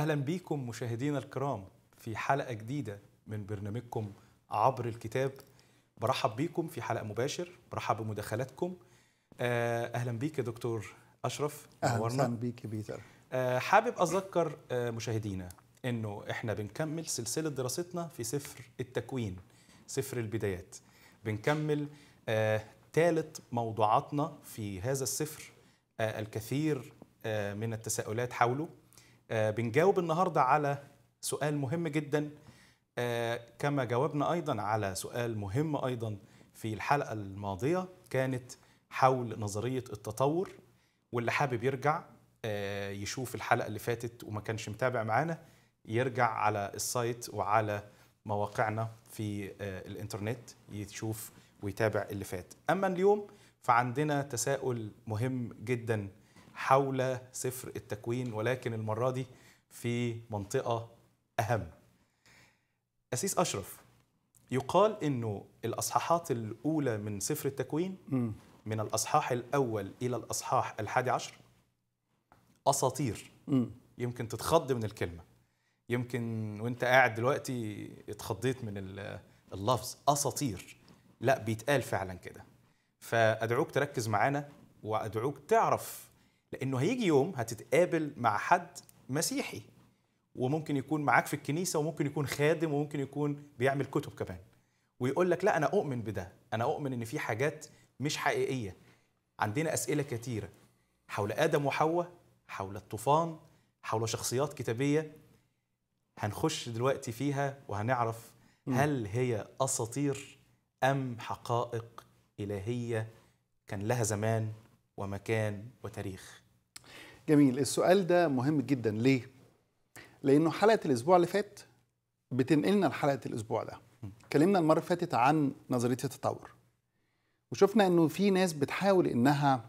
اهلا بيكم مشاهدينا الكرام في حلقه جديده من برنامجكم عبر الكتاب برحب بيكم في حلقه مباشر برحب بمداخلاتكم آه، اهلا بيك يا دكتور اشرف اهلا وسهلا بيك بيتر آه، حابب اذكر آه، مشاهدينا انه احنا بنكمل سلسله دراستنا في سفر التكوين سفر البدايات بنكمل ثالث موضوعاتنا في هذا السفر الكثير من التساؤلات حوله آه، بنجاوب النهارده على سؤال مهم جدا آه، كما جاوبنا ايضا على سؤال مهم ايضا في الحلقه الماضيه كانت حول نظريه التطور واللي حابب يرجع آه، يشوف الحلقه اللي فاتت وما كانش متابع معانا يرجع على السايت وعلى مواقعنا في الانترنت يشوف ويتابع اللي فات اما اليوم فعندنا تساؤل مهم جدا حول سفر التكوين ولكن المرة دي في منطقة أهم أسيس أشرف يقال أنه الأصحاحات الأولى من سفر التكوين من الأصحاح الأول إلى الأصحاح الحادي عشر أساطير يمكن تتخض من الكلمة يمكن وانت قاعد دلوقتي اتخضيت من اللفظ أساطير لا بيتقال فعلا كده فأدعوك تركز معانا وأدعوك تعرف لانه هيجي يوم هتتقابل مع حد مسيحي وممكن يكون معاك في الكنيسه وممكن يكون خادم وممكن يكون بيعمل كتب كمان ويقول لك لا انا اؤمن بده انا اؤمن ان في حاجات مش حقيقيه عندنا اسئله كثيره حول ادم وحواء حول الطوفان حول شخصيات كتابيه هنخش دلوقتي فيها وهنعرف هل هي اساطير ام حقائق الهيه كان لها زمان ومكان وتاريخ جميل السؤال ده مهم جدا ليه؟ لأنه حلقة الأسبوع اللي فات بتنقلنا لحلقة الأسبوع ده اتكلمنا المرة اللي فاتت عن نظرية التطور وشفنا أنه في ناس بتحاول أنها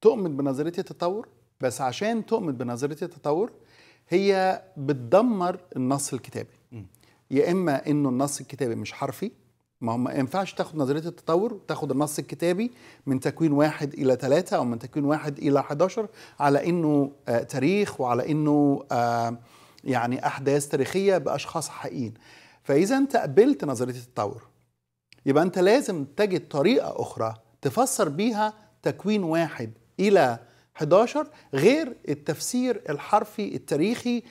تؤمن بنظرية التطور بس عشان تؤمن بنظرية التطور هي بتدمر النص الكتابي يا إما أنه النص الكتابي مش حرفي ما هم ما ينفعش تاخد نظريه التطور وتاخد النص الكتابي من تكوين واحد الى ثلاثه او من تكوين واحد الى 11 على انه آه تاريخ وعلى انه آه يعني احداث تاريخيه باشخاص حقيقيين فاذا انت قبلت نظريه التطور يبقى انت لازم تجد طريقه اخرى تفسر بيها تكوين واحد الى 11 غير التفسير الحرفي التاريخي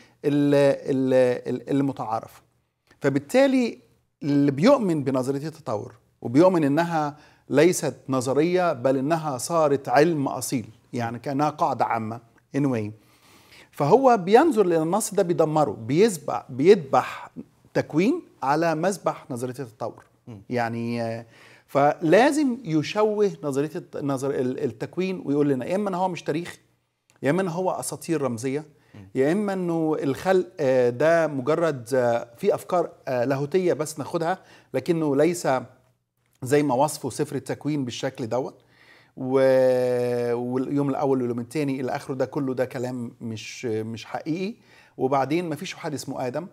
المتعارف فبالتالي اللي بيؤمن بنظريه التطور وبيؤمن انها ليست نظريه بل انها صارت علم اصيل يعني كانها قاعده عامه anyway فهو بينظر النص ده بيدمره بيذبح بيذبح تكوين على مذبح نظريه التطور يعني فلازم يشوه نظريه نظر التكوين ويقول لنا يا اما هو مش تاريخ يا اما هو اساطير رمزيه يا اما انه الخلق آه، ده مجرد آه، في افكار آه، لاهوتيه بس ناخدها لكنه ليس زي ما وصفه سفر التكوين بالشكل دوت واليوم الاول واليوم الثاني الى اخره ده كله ده كلام مش مش حقيقي وبعدين ما فيش واحد اسمه ادم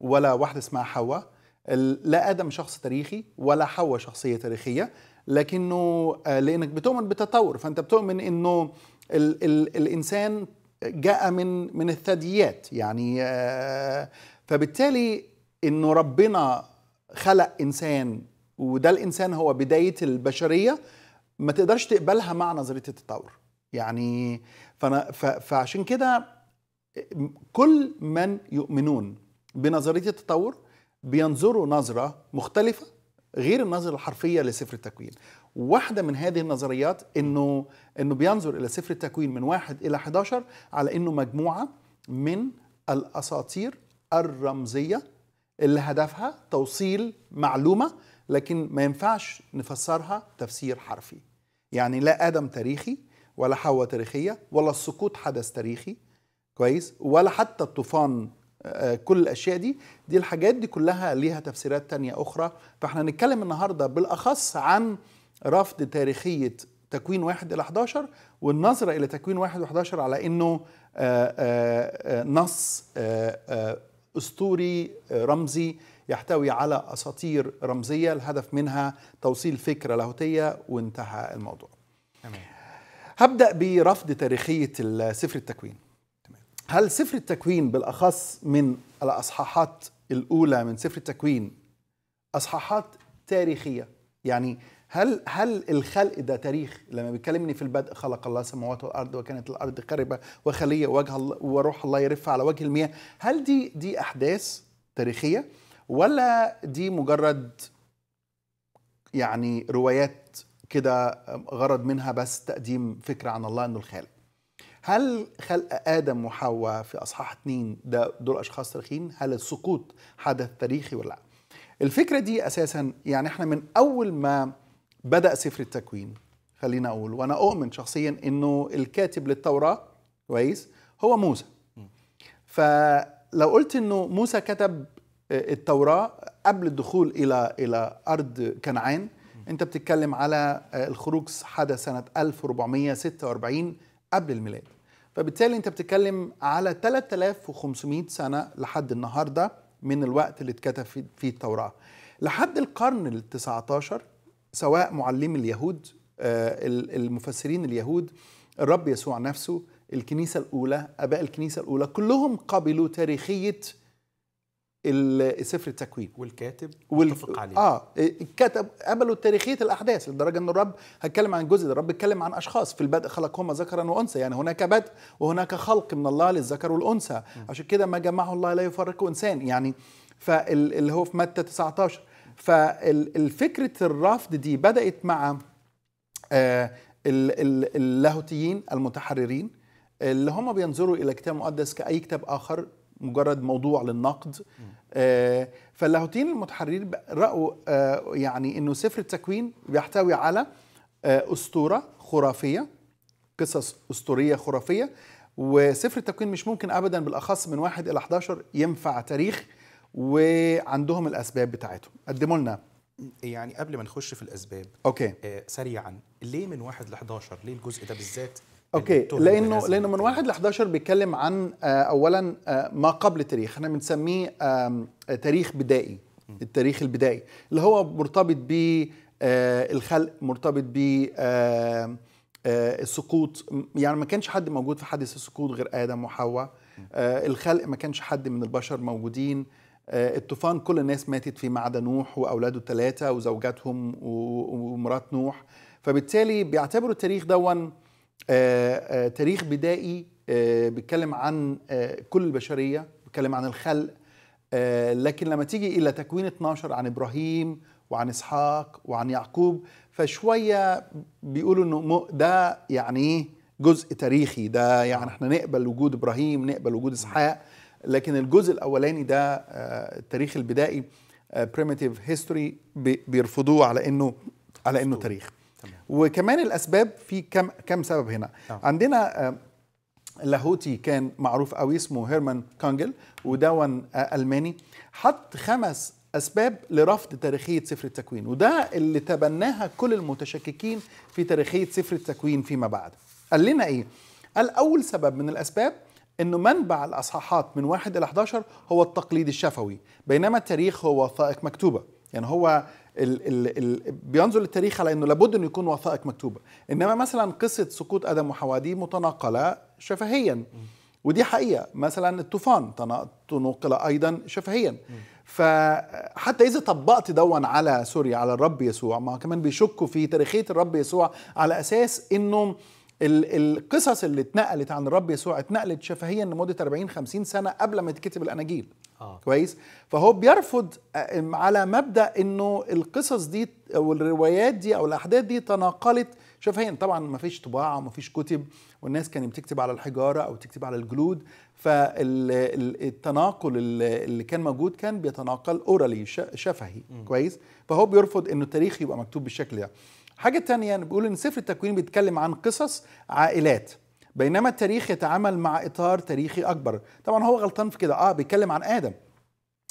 ولا واحده اسمها حواء لا ادم شخص تاريخي ولا حواء شخصيه تاريخيه لكنه لانك بتؤمن بالتطور فانت بتؤمن انه ال ال الانسان جاء من من الثدييات يعني آه، فبالتالي انه ربنا خلق انسان وده الانسان هو بدايه البشريه ما تقدرش تقبلها مع نظريه التطور يعني فأنا فعشان كده كل من يؤمنون بنظريه التطور بينظروا نظره مختلفه غير النظره الحرفيه لسفر التكوين واحدة من هذه النظريات انه انه بينظر الى سفر التكوين من واحد الى 11 على انه مجموعة من الاساطير الرمزية اللي هدفها توصيل معلومة لكن ما ينفعش نفسرها تفسير حرفي يعني لا آدم تاريخي ولا حواء تاريخية ولا السقوط حدث تاريخي كويس ولا حتى الطوفان آه، كل الاشياء دي دي الحاجات دي كلها ليها تفسيرات تانية اخرى فاحنا هنتكلم النهارده بالاخص عن رفض تاريخيه تكوين واحد الى 11 والنظره الى تكوين واحد و11 على انه آه، آه، آه، نص اسطوري رمزي يحتوي على اساطير رمزيه الهدف منها توصيل فكره لاهوتيه وانتهى الموضوع. تمام. هبدا برفض تاريخيه سفر التكوين. تمام. هل سفر التكوين بالاخص من الاصحاحات الاولى من سفر التكوين اصحاحات تاريخيه؟ يعني هل هل الخلق ده تاريخ لما بيتكلمني في البدء خلق الله السماوات والارض وكانت الارض خربه وخليه وجه وروح الله يرف على وجه المياه هل دي دي احداث تاريخيه ولا دي مجرد يعني روايات كده غرض منها بس تقديم فكره عن الله انه الخالق هل خلق ادم وحواء في اصحاح اثنين ده دول اشخاص تاريخيين هل السقوط حدث تاريخي ولا لا الفكره دي اساسا يعني احنا من اول ما بدأ سفر التكوين خلينا أقول وأنا أؤمن شخصيا أنه الكاتب للتوراة كويس هو موسى فلو قلت أنه موسى كتب آه، التوراة قبل الدخول إلى إلى أرض كنعان أنت بتتكلم على آه، الخروج حدث سنة 1446 قبل الميلاد فبالتالي أنت بتتكلم على 3500 سنة لحد النهاردة من الوقت اللي اتكتب فيه التوراة لحد القرن ال 19 سواء معلم اليهود آه، المفسرين اليهود الرب يسوع نفسه الكنيسة الأولى أباء الكنيسة الأولى كلهم قبلوا تاريخية سفر التكوين والكاتب وال... اتفق عليه اه الكاتب قبلوا تاريخيه الاحداث لدرجه ان الرب هتكلم عن جزء الرب اتكلم عن اشخاص في البدء خلقهما ذكرا وانثى يعني هناك بدء وهناك خلق من الله للذكر والانثى عشان كده ما جمعه الله لا يفرقه انسان يعني فاللي هو في متى 19 فالفكرة الرفض دي بدأت مع آه، اللاهوتيين المتحررين اللي هم بينظروا إلى كتاب مقدس كأي كتاب آخر مجرد موضوع للنقد آه، فاللاهوتيين المتحررين رأوا آه، يعني أنه سفر التكوين بيحتوي على أسطورة خرافية قصص أسطورية خرافية وسفر التكوين مش ممكن أبدا بالأخص من واحد إلى 11 ينفع تاريخ وعندهم الاسباب بتاعتهم قدموا لنا يعني قبل ما نخش في الاسباب اوكي آه سريعا ليه من 1 ل 11 ليه الجزء ده بالذات اوكي لانه لانه من 1 ل 11 بيتكلم عن آه اولا آه ما قبل تاريخ احنا بنسميه آه تاريخ بدائي التاريخ البدائي اللي هو مرتبط ب آه الخلق مرتبط ب آه آه السقوط يعني ما كانش حد موجود في حادث السقوط غير ادم وحواء آه الخلق ما كانش حد من البشر موجودين آه، الطوفان كل الناس ماتت فيما عدا نوح واولاده الثلاثه وزوجاتهم ومرات نوح فبالتالي بيعتبروا التاريخ دون آه، آه، تاريخ بدائي بيتكلم عن كل البشريه بيتكلم عن الخلق لكن لما تيجي الى تكوين 12 عن ابراهيم وعن اسحاق وعن يعقوب فشويه بيقولوا انه ده يعني ايه جزء تاريخي ده يعني احنا نقبل وجود ابراهيم نقبل وجود اسحاق لكن الجزء الاولاني ده آه، التاريخ البدائي آه، بريميتيف هيستوري بيرفضوه على انه على انه تاريخ وكمان الاسباب في كم كم سبب هنا نعم. عندنا آه، لاهوتي كان معروف قوي اسمه هيرمان كانجل ودون الماني حط خمس اسباب لرفض تاريخيه سفر التكوين وده اللي تبناها كل المتشككين في تاريخيه سفر التكوين فيما بعد قال لنا ايه قال اول سبب من الاسباب انه منبع الاصحاحات من 1 الى 11 هو التقليد الشفوي بينما التاريخ هو وثائق مكتوبه يعني هو ال ال ال بينظر للتاريخ على انه لابد انه يكون وثائق مكتوبه انما مثلا قصه سقوط ادم وحواء متناقله شفهيا ودي حقيقه مثلا الطوفان تنقل ايضا شفهيا فحتى اذا طبقت دون على سوريا على الرب يسوع ما كمان بيشكوا في تاريخيه الرب يسوع على اساس انه القصص اللي اتنقلت عن الرب يسوع اتنقلت شفهيا لمده 40 50 سنه قبل ما تكتب الاناجيل آه. كويس فهو بيرفض آه، على مبدا انه القصص دي او الروايات دي او الاحداث دي تناقلت شفهيا طبعا ما فيش طباعه وما فيش كتب والناس كانت بتكتب على الحجاره او تكتب على الجلود فالتناقل اللي كان موجود كان بيتناقل اورالي شفهي م. كويس فهو بيرفض انه التاريخ يبقى مكتوب بالشكل ده يعني. حاجة تانية أنا بقول إن سفر التكوين بيتكلم عن قصص عائلات بينما التاريخ يتعامل مع إطار تاريخي أكبر طبعا هو غلطان في كده آه بيتكلم عن آدم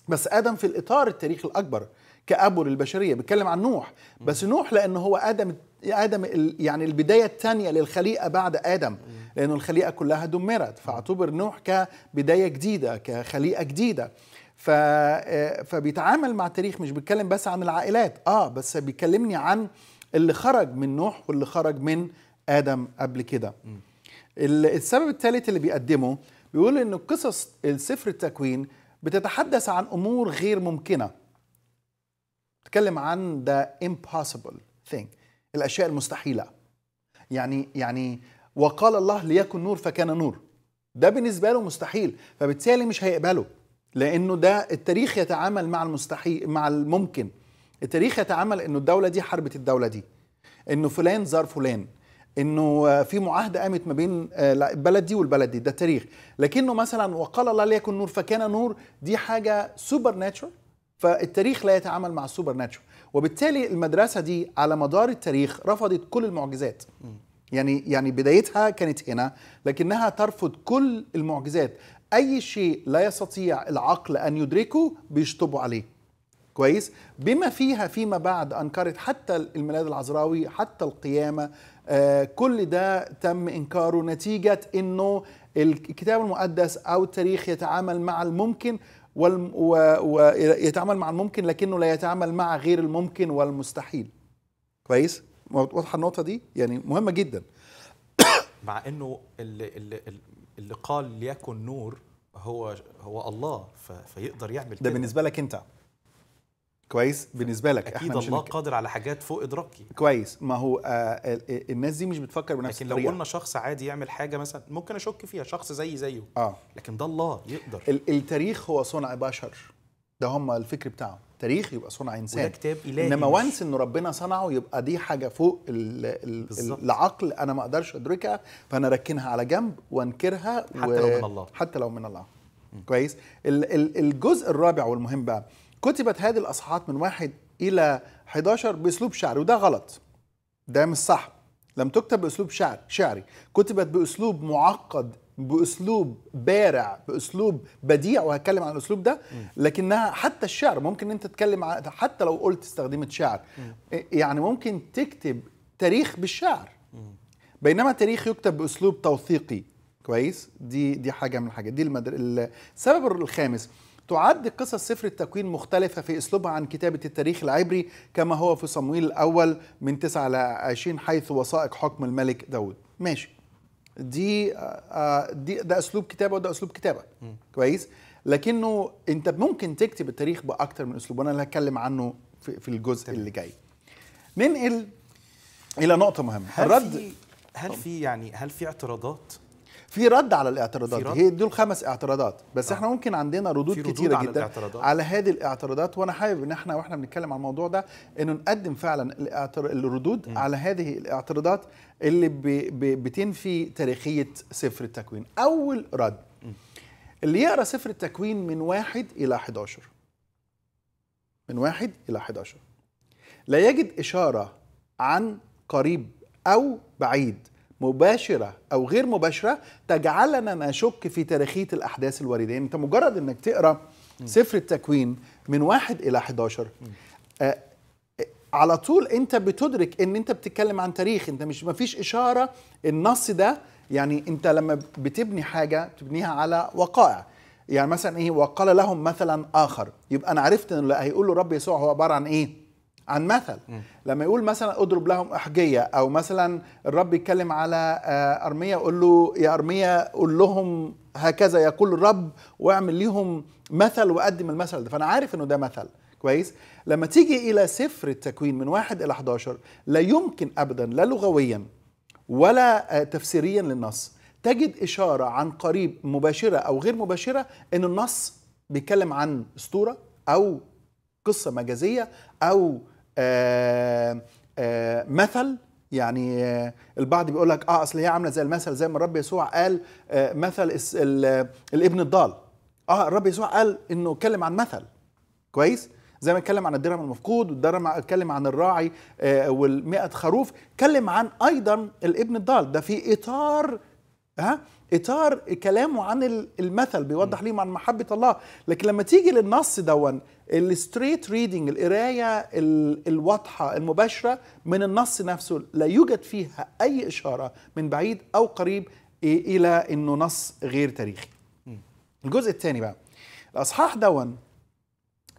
بس آدم في الإطار التاريخي الأكبر كأبو للبشرية بيتكلم عن نوح بس نوح لأن هو آدم آدم يعني البداية الثانية للخليقة بعد آدم لأنه الخليقة كلها دمرت فاعتبر نوح كبداية جديدة كخليقة جديدة ف... آه، فبيتعامل مع التاريخ مش بيتكلم بس عن العائلات اه بس بيكلمني عن اللي خرج من نوح واللي خرج من ادم قبل كده السبب الثالث اللي بيقدمه بيقول ان قصص السفر التكوين بتتحدث عن امور غير ممكنه بتتكلم عن ذا امبوسيبل ثينج الاشياء المستحيله يعني يعني وقال الله ليكن نور فكان نور ده بالنسبه له مستحيل فبالتالي مش هيقبله لانه ده التاريخ يتعامل مع المستحيل مع الممكن التاريخ يتعامل انه الدوله دي حاربت الدوله دي انه فلان زار فلان انه في معاهده قامت ما بين آه، البلد دي والبلد دي ده التاريخ لكنه مثلا وقال الله ليكن نور فكان نور دي حاجه سوبر ناتشر فالتاريخ لا يتعامل مع السوبر ناتشر وبالتالي المدرسه دي على مدار التاريخ رفضت كل المعجزات يعني يعني بدايتها كانت هنا لكنها ترفض كل المعجزات اي شيء لا يستطيع العقل ان يدركه بيشطبوا عليه كويس بما فيها فيما بعد انكرت حتى الميلاد العذراوي حتى القيامه آه كل ده تم انكاره نتيجه انه الكتاب المقدس او التاريخ يتعامل مع الممكن ويتعامل مع الممكن لكنه لا يتعامل مع غير الممكن والمستحيل كويس واضحه النقطه دي يعني مهمه جدا مع انه اللي, اللي, اللي قال ليكن نور هو هو الله فيقدر يعمل ده كده. بالنسبه لك انت كويس بالنسبه لك اكيد احنا الله قادر على حاجات فوق ادراكي كويس ما هو آه الناس دي مش بتفكر بنفس لكن الطريقه لكن لو قلنا شخص عادي يعمل حاجه مثلا ممكن اشك فيها شخص زي زيه اه لكن ده الله يقدر التاريخ هو صنع بشر ده هم الفكر بتاعهم تاريخ يبقى صنع انسان وده كتاب الهي انما وانس ان ربنا صنعه يبقى دي حاجه فوق ال ال العقل انا ما اقدرش ادركها فانا اركنها على جنب وانكرها حتى و... لو من الله حتى لو من الله م. كويس ال ال الجزء الرابع والمهم بقى كتبت هذه الأصحاحات من واحد إلى 11 بأسلوب شعري وده غلط ده مش صح لم تكتب بأسلوب شعر شعري كتبت بأسلوب معقد بأسلوب بارع بأسلوب بديع وهتكلم عن الأسلوب ده لكنها حتى الشعر ممكن أنت تتكلم عن حتى لو قلت استخدمت شعر يعني ممكن تكتب تاريخ بالشعر بينما تاريخ يكتب بأسلوب توثيقي كويس دي دي حاجة من الحاجات دي المدر... السبب الخامس تعد قصص سفر التكوين مختلفة في أسلوبها عن كتابة التاريخ العبري كما هو في صمويل الأول من 9 ل 20 حيث وثائق حكم الملك داود ماشي دي, آه، آه، دي ده أسلوب كتابة وده أسلوب كتابة كويس لكنه أنت ممكن تكتب التاريخ بأكتر من أسلوب وأنا هتكلم عنه في, في الجزء اللي جاي ننقل إلى نقطة مهمة هل الرد في هل في يعني هل في اعتراضات في رد على الاعتراضات هي دول خمس اعتراضات بس آه. احنا ممكن عندنا ردود, ردود كتيره على جدا الاعتراضات. على هذه الاعتراضات وانا حابب ان احنا واحنا بنتكلم عن الموضوع ده انه نقدم فعلا الردود م. على هذه الاعتراضات اللي بي بي بتنفي تاريخيه سفر التكوين اول رد م. اللي يقرا سفر التكوين من واحد الى 11 من واحد الى 11 لا يجد اشاره عن قريب او بعيد مباشرة أو غير مباشرة تجعلنا نشك في تاريخية الأحداث الواردة يعني أنت مجرد أنك تقرأ م. سفر التكوين من واحد إلى 11 آه،, آه على طول أنت بتدرك أن أنت بتتكلم عن تاريخ أنت مش مفيش إشارة النص ده يعني أنت لما بتبني حاجة تبنيها على وقائع يعني مثلا إيه وقال لهم مثلا آخر يبقى أنا عرفت ان هيقول له رب يسوع هو عبارة عن إيه عن مثل م. لما يقول مثلا اضرب لهم احجيه او مثلا الرب يتكلم على آه، ارميه يقول له يا ارميه قول لهم هكذا يقول الرب واعمل ليهم مثل وقدم المثل ده فانا عارف انه ده مثل كويس لما تيجي الى سفر التكوين من واحد الى 11 لا يمكن ابدا لا لغويا ولا آه، تفسيريا للنص تجد اشاره عن قريب مباشره او غير مباشره ان النص بيتكلم عن اسطوره او قصه مجازيه او آه، آه، مثل يعني آه، البعض بيقول لك اه اصل هي عامله زي المثل زي ما الرب يسوع قال مثل الابن الضال اه الرب يسوع قال انه اتكلم عن مثل كويس زي ما اتكلم عن الدرهم المفقود والدرهم اتكلم عن الراعي وال100 خروف اتكلم عن ايضا الابن الضال ده في اطار ها اطار كلامه عن المثل بيوضح ليهم عن محبه الله لكن لما تيجي للنص دون الستريت ريدنج القرايه الواضحه المباشره من النص نفسه لا يوجد فيها اي اشاره من بعيد او قريب الى انه نص غير تاريخي الجزء الثاني بقى الاصحاح دون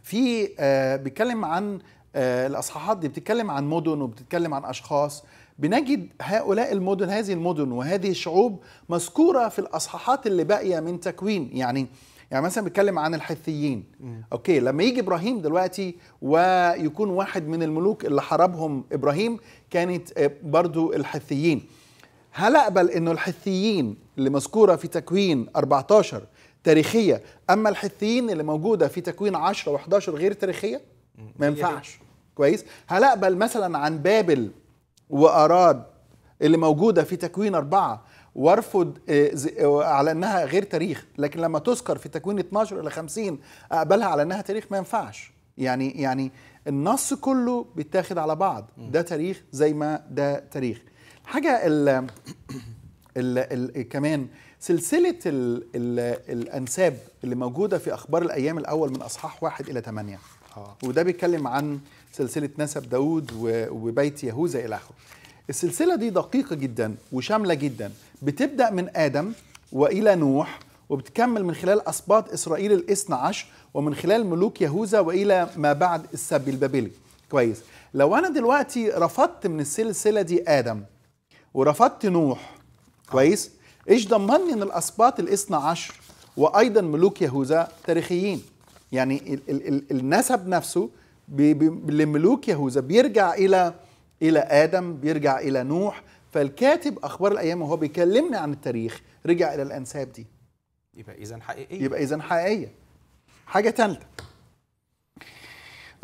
في آه بيتكلم عن آه الاصحاحات دي بتتكلم عن مدن وبتتكلم عن اشخاص بنجد هؤلاء المدن هذه المدن وهذه الشعوب مذكورة في الأصحاحات اللي باقية من تكوين يعني يعني مثلا بيتكلم عن الحثيين م. اوكي لما يجي ابراهيم دلوقتي ويكون واحد من الملوك اللي حاربهم ابراهيم كانت آه، برضو الحثيين هل اقبل انه الحثيين اللي مذكوره في تكوين 14 تاريخيه اما الحثيين اللي موجوده في تكوين 10 و11 غير تاريخيه ما ينفعش كويس هل اقبل مثلا عن بابل وأراد اللي موجودة في تكوين أربعة وارفض آه، آه، على انها غير تاريخ لكن لما تذكر في تكوين 12 الى 50 اقبلها على انها تاريخ ما ينفعش يعني يعني النص كله بيتاخد على بعض ده تاريخ زي ما ده تاريخ حاجه ال ال ال كمان سلسله ال ال الانساب اللي موجوده في اخبار الايام الاول من اصحاح واحد الى ثمانيه آه. وده بيتكلم عن سلسله نسب داود وبيت يهوذا الى اخره السلسله دي دقيقه جدا وشامله جدا بتبدا من ادم والى نوح وبتكمل من خلال اسباط اسرائيل الاثنى عشر ومن خلال ملوك يهوذا والى ما بعد السبي البابلي كويس لو انا دلوقتي رفضت من السلسله دي ادم ورفضت نوح كويس ايش ضمني ان الاسباط الاثنى عشر وايضا ملوك يهوذا تاريخيين يعني ال ال ال النسب نفسه لملوك يهوذا بيرجع الى الى ادم بيرجع الى نوح فالكاتب اخبار الايام وهو بيكلمنا عن التاريخ رجع الى الانساب دي يبقى اذا حقيقيه يبقى اذا حقيقيه حاجه ثالثه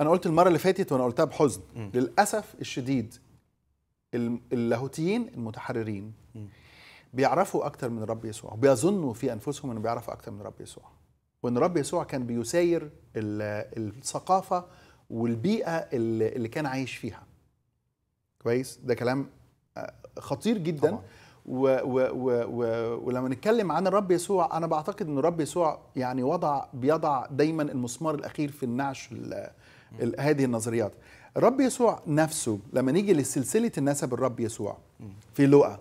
انا قلت المره اللي فاتت وانا قلتها بحزن م. للاسف الشديد اللاهوتيين المتحررين م. بيعرفوا اكتر من الرب يسوع بيظنوا في انفسهم انه بيعرفوا اكتر من الرب يسوع وان الرب يسوع كان بيساير الثقافه والبيئه اللي كان عايش فيها كويس ده كلام آه، خطير جدا طبعا. و و و و ولما نتكلم عن الرب يسوع انا بعتقد ان الرب يسوع يعني وضع بيضع دايما المسمار الاخير في النعش هذه النظريات الرب يسوع نفسه لما نيجي لسلسله النسب الرب يسوع في لوقا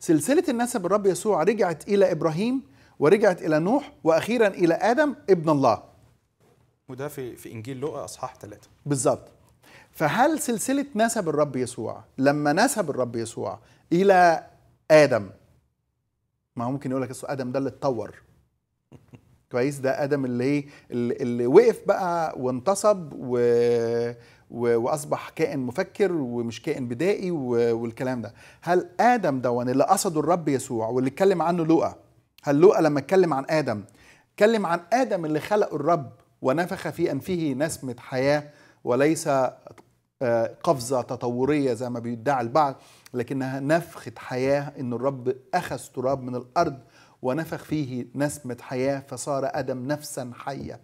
سلسله النسب الرب يسوع رجعت الى ابراهيم ورجعت الى نوح واخيرا الى ادم ابن الله وده في في انجيل لوقا اصحاح ثلاثة بالظبط فهل سلسله نسب الرب يسوع لما نسب الرب يسوع الى ادم ما هو ممكن يقول لك ادم ده اللي اتطور كويس ده ادم إيه، اللي اللي وقف بقى وانتصب و واصبح كائن مفكر ومش كائن بدائي والكلام ده هل ادم دون اللي قصده الرب يسوع واللي اتكلم عنه لوقا هل لوقا لما اتكلم عن ادم اتكلم عن ادم اللي خلقه الرب ونفخ في أنفه نسمة حياة وليس آه، قفزة تطورية زي ما بيدعي البعض لكنها نفخة حياة إن الرب أخذ تراب من الأرض ونفخ فيه نسمة حياة فصار آدم نفسا حية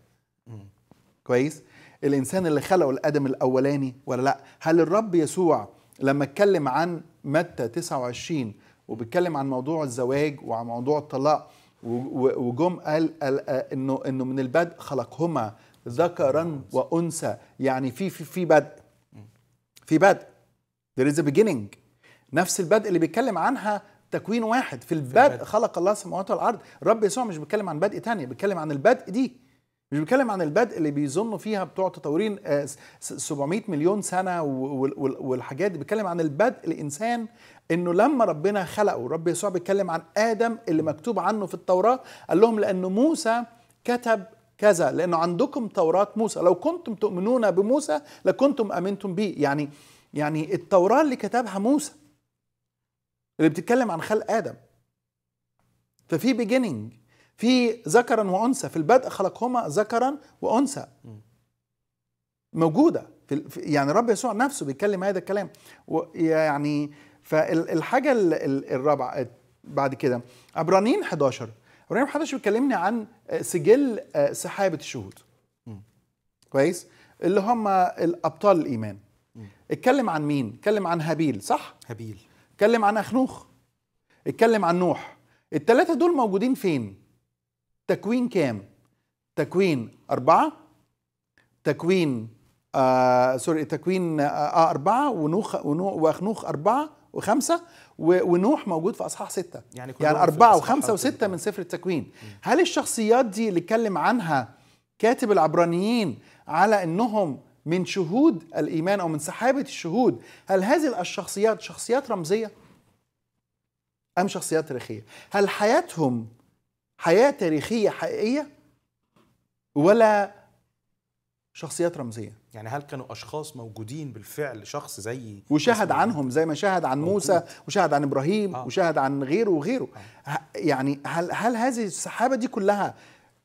كويس الإنسان اللي خلقه الآدم الأولاني ولا لأ هل الرب يسوع لما اتكلم عن متى 29 وبيتكلم عن موضوع الزواج وعن موضوع الطلاق وجم قال, قال انه انه من البدء خلقهما ذكرا وانثى يعني في في في بدء في بدء there is a beginning نفس البدء اللي بيتكلم عنها تكوين واحد في البدء خلق الله السماوات والارض رب يسوع مش بيتكلم عن بدء تاني بيتكلم عن البدء دي مش بتكلم عن البدء اللي بيظنوا فيها بتوع تطورين 700 آه، مليون سنه والحاجات دي بتكلم عن البدء الانسان انه لما ربنا خلقه رب يسوع بيتكلم عن ادم اللي مكتوب عنه في التوراه قال لهم لانه موسى كتب كذا لانه عندكم توراه موسى لو كنتم تؤمنون بموسى لكنتم امنتم به يعني يعني التوراه اللي كتبها موسى اللي بتتكلم عن خلق ادم ففي بيجيننج في ذكرا وانثى في البدء خلقهما ذكرا وانثى موجوده في يعني رب يسوع نفسه بيتكلم هذا الكلام يعني فالحاجه الرابعه بعد كده عبرانيين 11 عبرانيين 11 بيكلمني عن آه، سجل آه، سحابه الشهود كويس اللي هم الابطال الايمان اتكلم عن مين اتكلم عن هابيل صح هابيل اتكلم عن اخنوخ اتكلم عن نوح الثلاثه دول موجودين فين تكوين كام؟ تكوين أربعة تكوين آه سوري تكوين آه, آه، أربعة ونوخ, ونوخ وأخنوخ أربعة وخمسة ونوح موجود في أصحاح ستة يعني, يعني أربعة وخمسة وستة من سفر التكوين هل الشخصيات دي اللي اتكلم عنها كاتب العبرانيين على أنهم من شهود الإيمان أو من سحابة الشهود هل هذه الشخصيات شخصيات رمزية أم شخصيات تاريخية هل حياتهم حياه تاريخيه حقيقيه ولا شخصيات رمزيه يعني هل كانوا اشخاص موجودين بالفعل شخص زي وشهد عنهم زي ما شاهد عن موجود. موسى وشهد عن ابراهيم آه. وشهد عن غيره وغيره آه. يعني هل هل هذه السحابه دي كلها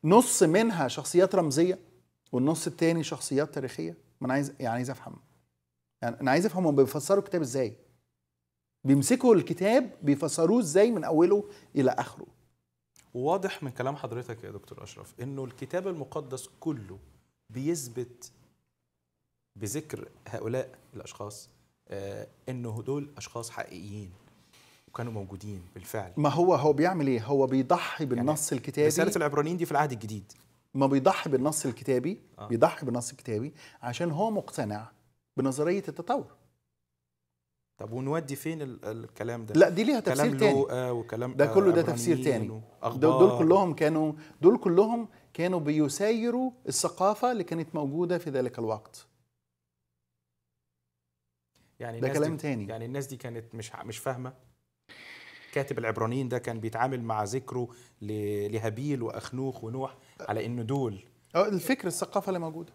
نص منها شخصيات رمزيه والنص التاني شخصيات تاريخيه ما انا عايز يعني عايز افهم يعني انا عايز افهم هم بيفسروا الكتاب ازاي بيمسكوا الكتاب بيفسروه ازاي من اوله الى اخره واضح من كلام حضرتك يا دكتور اشرف انه الكتاب المقدس كله بيثبت بذكر هؤلاء الاشخاص آه، انه دول اشخاص حقيقيين وكانوا موجودين بالفعل ما هو هو بيعمل ايه هو بيضحي يعني بالنص يعني الكتابي رساله العبرانيين دي في العهد الجديد ما بيضحي بالنص الكتابي آه. بيضحي بالنص الكتابي عشان هو مقتنع بنظريه التطور طب ونودي فين الكلام ده؟ لا دي ليها تفسير تاني لوقا وكلام ده كله آه، ده تفسير تاني دول كلهم كانوا دول كلهم كانوا بيسايروا الثقافه اللي كانت موجوده في ذلك الوقت يعني ده كلام تاني يعني الناس دي كانت مش مش فاهمه كاتب العبرانيين ده كان بيتعامل مع ذكره لهابيل واخنوخ ونوح على انه دول آه، الفكر الثقافه اللي موجوده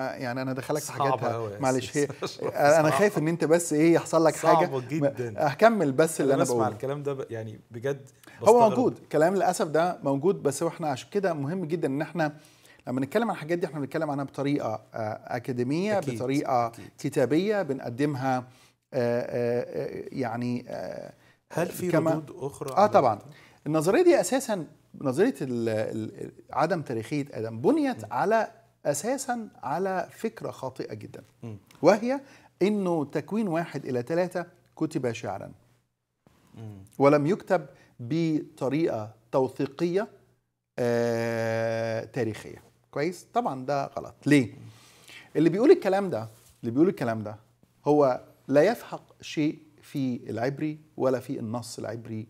آه، يعني انا دخلك في حاجات معلش هي آه، انا خايف ان انت بس ايه يحصل لك حاجه صعبة جدا هكمل بس اللي انا, بقوله بسمع الكلام ده يعني بجد هو موجود كلام للاسف ده موجود بس احنا عشان كده مهم جدا ان احنا لما نتكلم عن الحاجات دي احنا بنتكلم عنها بطريقه آه، اكاديميه أكيد. بطريقه أكيد. كتابيه بنقدمها يعني هل في ردود اخرى اه طبعا النظريه دي اساسا نظريه عدم تاريخيه ادم بنيت م. على اساسا على فكره خاطئه جدا وهي انه تكوين واحد الى ثلاثه كتب شعرا ولم يكتب بطريقه توثيقيه آه، تاريخيه كويس طبعا ده غلط ليه اللي بيقول الكلام ده اللي بيقول الكلام ده هو لا يفحق شيء في العبري ولا في النص العبري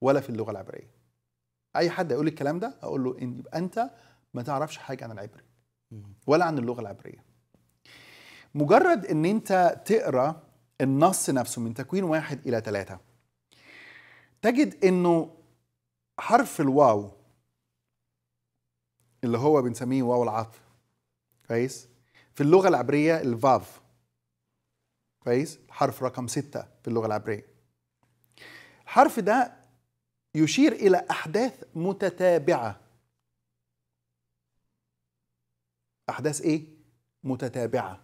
ولا في اللغه العبريه اي حد يقول الكلام ده اقول له يبقى انت ما تعرفش حاجه عن العبري ولا عن اللغه العبريه مجرد ان انت تقرا النص نفسه من تكوين واحد الى ثلاثه تجد انه حرف الواو اللي هو بنسميه واو العطف كويس في اللغه العبريه الفاف كويس حرف رقم ستة في اللغه العبريه الحرف ده يشير الى احداث متتابعه أحداث إيه؟ متتابعة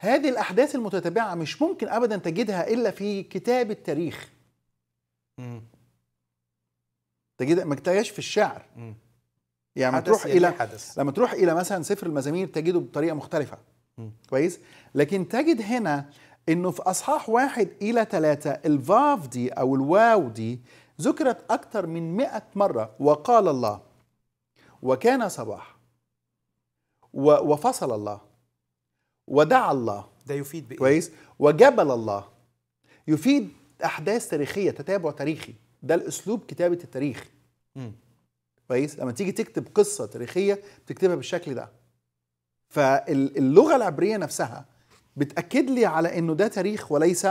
هذه الأحداث المتتابعة مش ممكن أبدا تجدها إلا في كتاب التاريخ تجدها ما تجدهاش في الشعر يعني لما تروح إلى حدث. لما تروح إلى مثلا سفر المزامير تجده بطريقة مختلفة كويس لكن تجد هنا انه في اصحاح واحد الى ثلاثة الفاف دي او الواو دي ذكرت اكثر من مئة مرة وقال الله وكان صباح وفصل الله ودعا الله ده يفيد بإيه؟ كويس وجبل الله يفيد احداث تاريخيه تتابع تاريخي ده الاسلوب كتابه التاريخ كويس لما تيجي تكتب قصه تاريخيه بتكتبها بالشكل ده فاللغه العبريه نفسها بتاكد لي على انه ده تاريخ وليس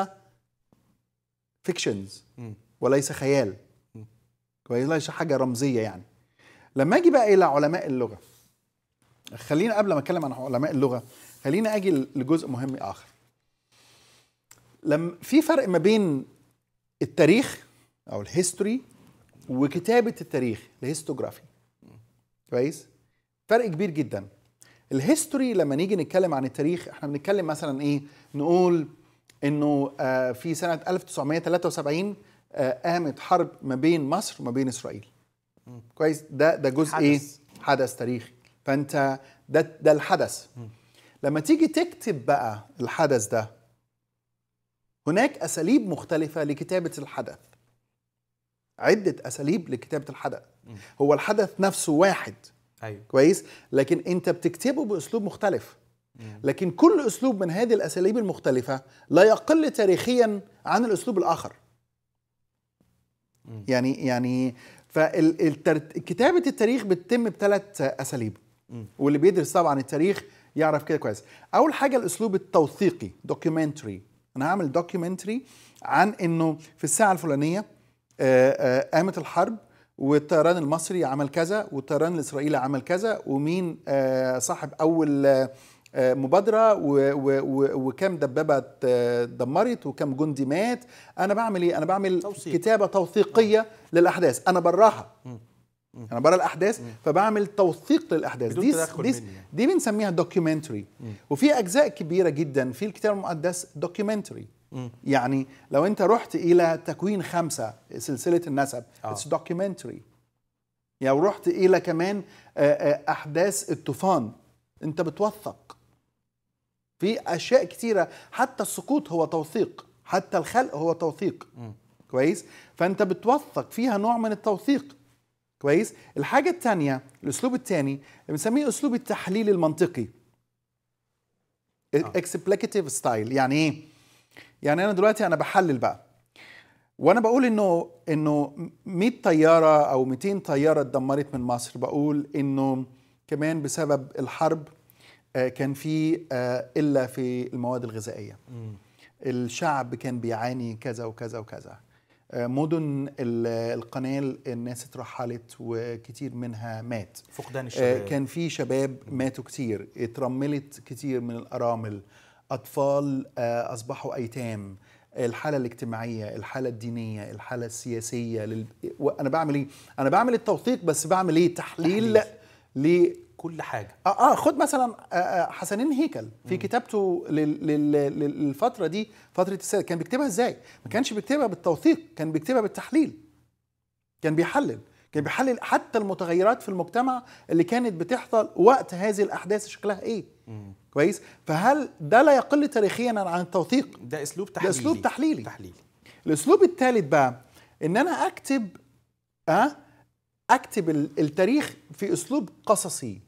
فيكشنز وليس خيال كويس ليس حاجه رمزيه يعني لما اجي بقى الى علماء اللغه خلينا قبل ما اتكلم عن علماء اللغه خلينا اجي لجزء مهم اخر لما في فرق ما بين التاريخ او الهيستوري وكتابه التاريخ الهيستوغرافي كويس فرق كبير جدا الهيستوري لما نيجي نتكلم عن التاريخ احنا بنتكلم مثلا ايه نقول انه آه في سنه 1973 آه قامت حرب ما بين مصر وما بين اسرائيل كويس ده ده جزء حدث. ايه حدث تاريخي فانت ده ده الحدث لما تيجي تكتب بقى الحدث ده هناك اساليب مختلفه لكتابه الحدث عده اساليب لكتابه الحدث هو الحدث نفسه واحد أيوة. كويس لكن انت بتكتبه باسلوب مختلف لكن كل اسلوب من هذه الاساليب المختلفه لا يقل تاريخيا عن الاسلوب الاخر يعني يعني فكتابه التاريخ بتتم بثلاث اساليب واللي بيدرس طبعا التاريخ يعرف كده كويس اول حاجه الاسلوب التوثيقي دوكيومنتري انا هعمل دوكيومنتري عن انه في الساعه الفلانيه آه، آه، قامت الحرب والطيران المصري عمل كذا والطيران الاسرائيلي عمل كذا ومين آه، صاحب اول مبادره وكم دبابه دمرت وكم جندي مات انا بعمل ايه انا بعمل توصيق. كتابه توثيقيه للاحداث انا براها مم. انا برا الاحداث مم. فبعمل توثيق للاحداث دي دي, دي بنسميها دوكيومنتري وفي اجزاء كبيره جدا في الكتاب المقدس دوكيومنتري يعني لو انت رحت الى تكوين خمسة سلسله النسب اتس آه. دوكيومنتري يعني رحت الى كمان آه، آه، احداث الطوفان انت بتوثق في اشياء كتيره حتى السقوط هو توثيق حتى الخلق هو توثيق م. كويس فانت بتوثق فيها نوع من التوثيق كويس الحاجه الثانيه الاسلوب الثاني بنسميه اسلوب التحليل المنطقي اكسبليكاتيف آه. ستايل يعني ايه يعني انا دلوقتي انا بحلل بقى وانا بقول انه انه 100 طياره او 200 طياره اتدمرت من مصر بقول انه كمان بسبب الحرب آه، كان في آه، الا في المواد الغذائيه الشعب كان بيعاني كذا وكذا وكذا آه، مدن القناه الناس اترحلت وكتير منها مات فقدان آه، الشباب كان في شباب ماتوا كتير اترملت كتير من الارامل اطفال آه، اصبحوا ايتام الحاله الاجتماعيه الحاله الدينيه الحاله السياسيه لل... انا بعمل ايه انا بعمل التوثيق بس بعمل ايه تحليل, تحليل. كل حاجه اه اه خد مثلا آه، آه، حسنين هيكل في كتابته للفتره دي فتره السادة كان بيكتبها ازاي ما كانش بيكتبها بالتوثيق كان بيكتبها بالتحليل كان بيحلل كان بيحلل حتى المتغيرات في المجتمع اللي كانت بتحصل وقت هذه الاحداث شكلها ايه كويس فهل ده لا يقل تاريخيا عن التوثيق ده اسلوب تحليلي ده اسلوب تحليلي تحليلي الاسلوب الثالث بقى ان انا اكتب أه؟ اكتب التاريخ في اسلوب قصصي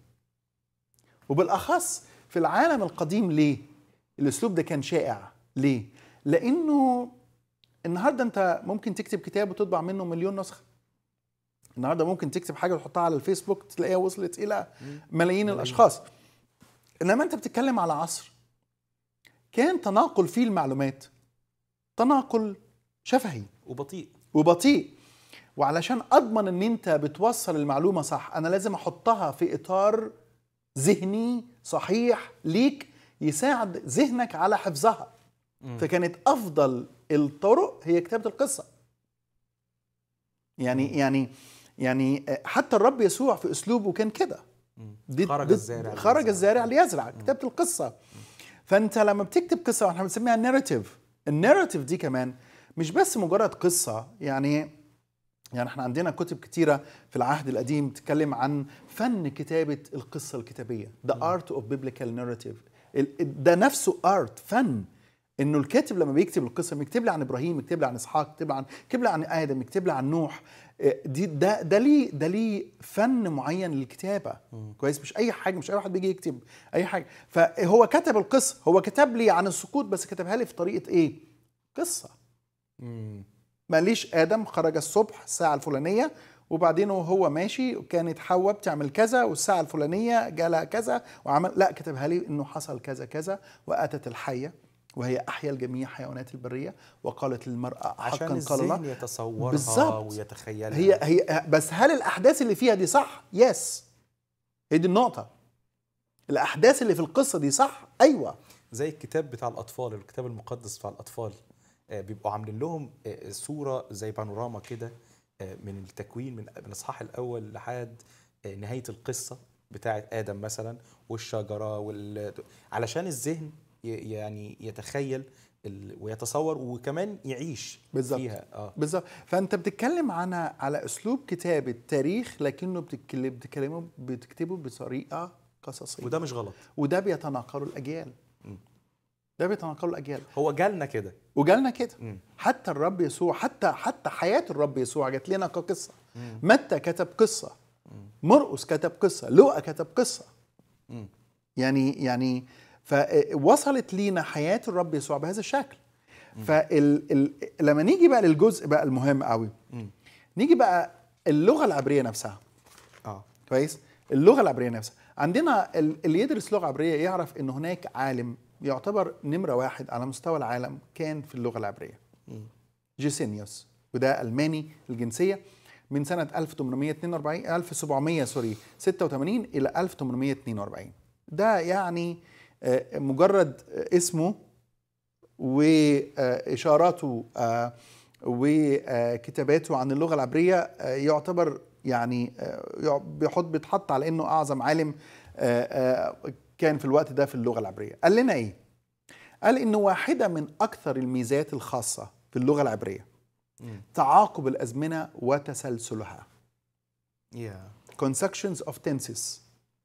وبالاخص في العالم القديم ليه الاسلوب ده كان شائع ليه لانه النهارده انت ممكن تكتب كتاب وتطبع منه مليون نسخه النهارده ممكن تكتب حاجه وتحطها على الفيسبوك تلاقيها وصلت الى ملايين الاشخاص انما انت بتتكلم على عصر كان تناقل فيه المعلومات تناقل شفهي وبطيء وبطيء وعلشان اضمن ان انت بتوصل المعلومه صح انا لازم احطها في اطار ذهني صحيح ليك يساعد ذهنك على حفظها مم. فكانت افضل الطرق هي كتابه القصه يعني مم. يعني يعني حتى الرب يسوع في اسلوبه كان كده خرج الزارع خرج الزارع ليزرع كتابه القصه فانت لما بتكتب قصه احنا بنسميها ناريتيف الناريتيف دي كمان مش بس مجرد قصه يعني يعني احنا عندنا كتب كتيره في العهد القديم بتتكلم عن فن كتابه القصه الكتابيه ذا ارت اوف biblical narrative ده نفسه ارت فن انه الكاتب لما بيكتب القصه بيكتب لي عن ابراهيم يكتب لي عن اسحاق يكتب لي عن يكتب لي عن ادم يكتب لي عن نوح آه، دي ده ده ليه ده ليه فن معين للكتابه كويس مش اي حاجه مش اي واحد بيجي يكتب اي حاجه فهو كتب القصه هو كتب لي عن السقوط بس كتبها لي في طريقه ايه قصه ماليش ادم خرج الصبح الساعه الفلانيه وبعدين وهو ماشي كانت حواء بتعمل كذا والساعه الفلانيه جالها كذا وعمل لا كتبها لي انه حصل كذا كذا واتت الحيه وهي احيا الجميع حيوانات البريه وقالت للمراه حقا قال الله يتصورها بالزبط. ويتخيلها هي هي بس هل الاحداث اللي فيها دي صح؟ يس هي دي النقطه الاحداث اللي في القصه دي صح؟ ايوه زي الكتاب بتاع الاطفال الكتاب المقدس بتاع الاطفال آه، بيبقوا عاملين لهم آه، صوره زي بانوراما كده آه، من التكوين من الاصحاح الاول لحد نهايه القصه بتاعه ادم مثلا والشجره وال... علشان الذهن يعني يتخيل ويتصور وكمان يعيش بالزبط. فيها آه. بالظبط فانت بتتكلم عن على اسلوب كتابه تاريخ لكنه بتكلمه بتكتبه بطريقه قصصيه وده مش غلط وده بيتناقله الاجيال ده بيتناقله الاجيال هو جالنا كده وجالنا كده مم. حتى الرب يسوع حتى حتى حياه الرب يسوع جت لنا كقصه متى كتب قصه مرقس كتب قصه لوقا كتب قصه مم. يعني يعني فوصلت آه، لينا حياه الرب يسوع بهذا الشكل فال نيجي بقى للجزء بقى المهم قوي نيجي بقى اللغه العبريه نفسها اه كويس اللغه العبريه نفسها عندنا اللي يدرس لغه عبريه يعرف ان هناك عالم يعتبر نمره واحد على مستوى العالم كان في اللغه العبريه جيسينيوس وده الماني الجنسيه من سنه 1842 1700 سوري 86 الى 1842 ده يعني آه، مجرد آه، اسمه واشاراته آه، وكتاباته عن اللغه العبريه يعتبر يعني بيحط بيتحط على انه اعظم عالم كان في الوقت ده في اللغه العبريه قال لنا ايه قال ان واحده من اكثر الميزات الخاصه في اللغه العبريه مم. تعاقب الازمنه وتسلسلها yeah. consecutions of tenses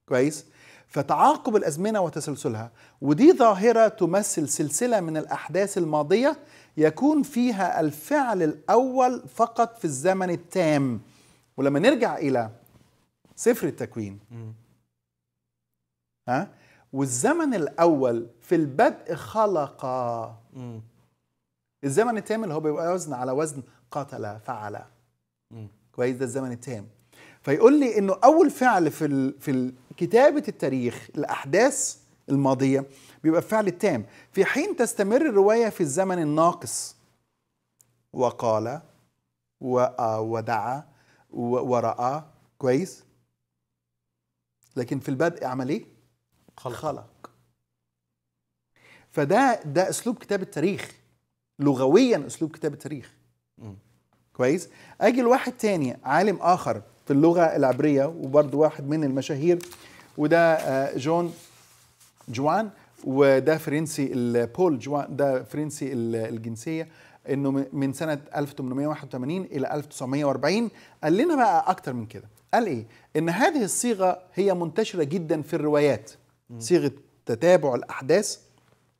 كويس فتعاقب الازمنه وتسلسلها ودي ظاهره تمثل سلسله من الاحداث الماضيه يكون فيها الفعل الاول فقط في الزمن التام ولما نرجع الى سفر التكوين مم. ها والزمن الاول في البدء خلق الزمن التام اللي هو بيبقى وزن على وزن قتل فعل كويس ده الزمن التام فيقول لي انه اول فعل في ال... في كتابه التاريخ الاحداث الماضيه بيبقى الفعل التام في حين تستمر الروايه في الزمن الناقص وقال و... ودعا وراى كويس لكن في البدء عمل ايه خلق, خلق. فده ده اسلوب كتاب التاريخ لغويا اسلوب كتاب التاريخ م. كويس اجي لواحد تاني عالم اخر في اللغه العبريه وبرضه واحد من المشاهير وده آه، جون جوان وده فرنسي بول جوان ده فرنسي الجنسيه انه من سنه 1881 الى 1940 قال لنا بقى اكتر من كده قال ايه ان هذه الصيغه هي منتشره جدا في الروايات صيغه تتابع الاحداث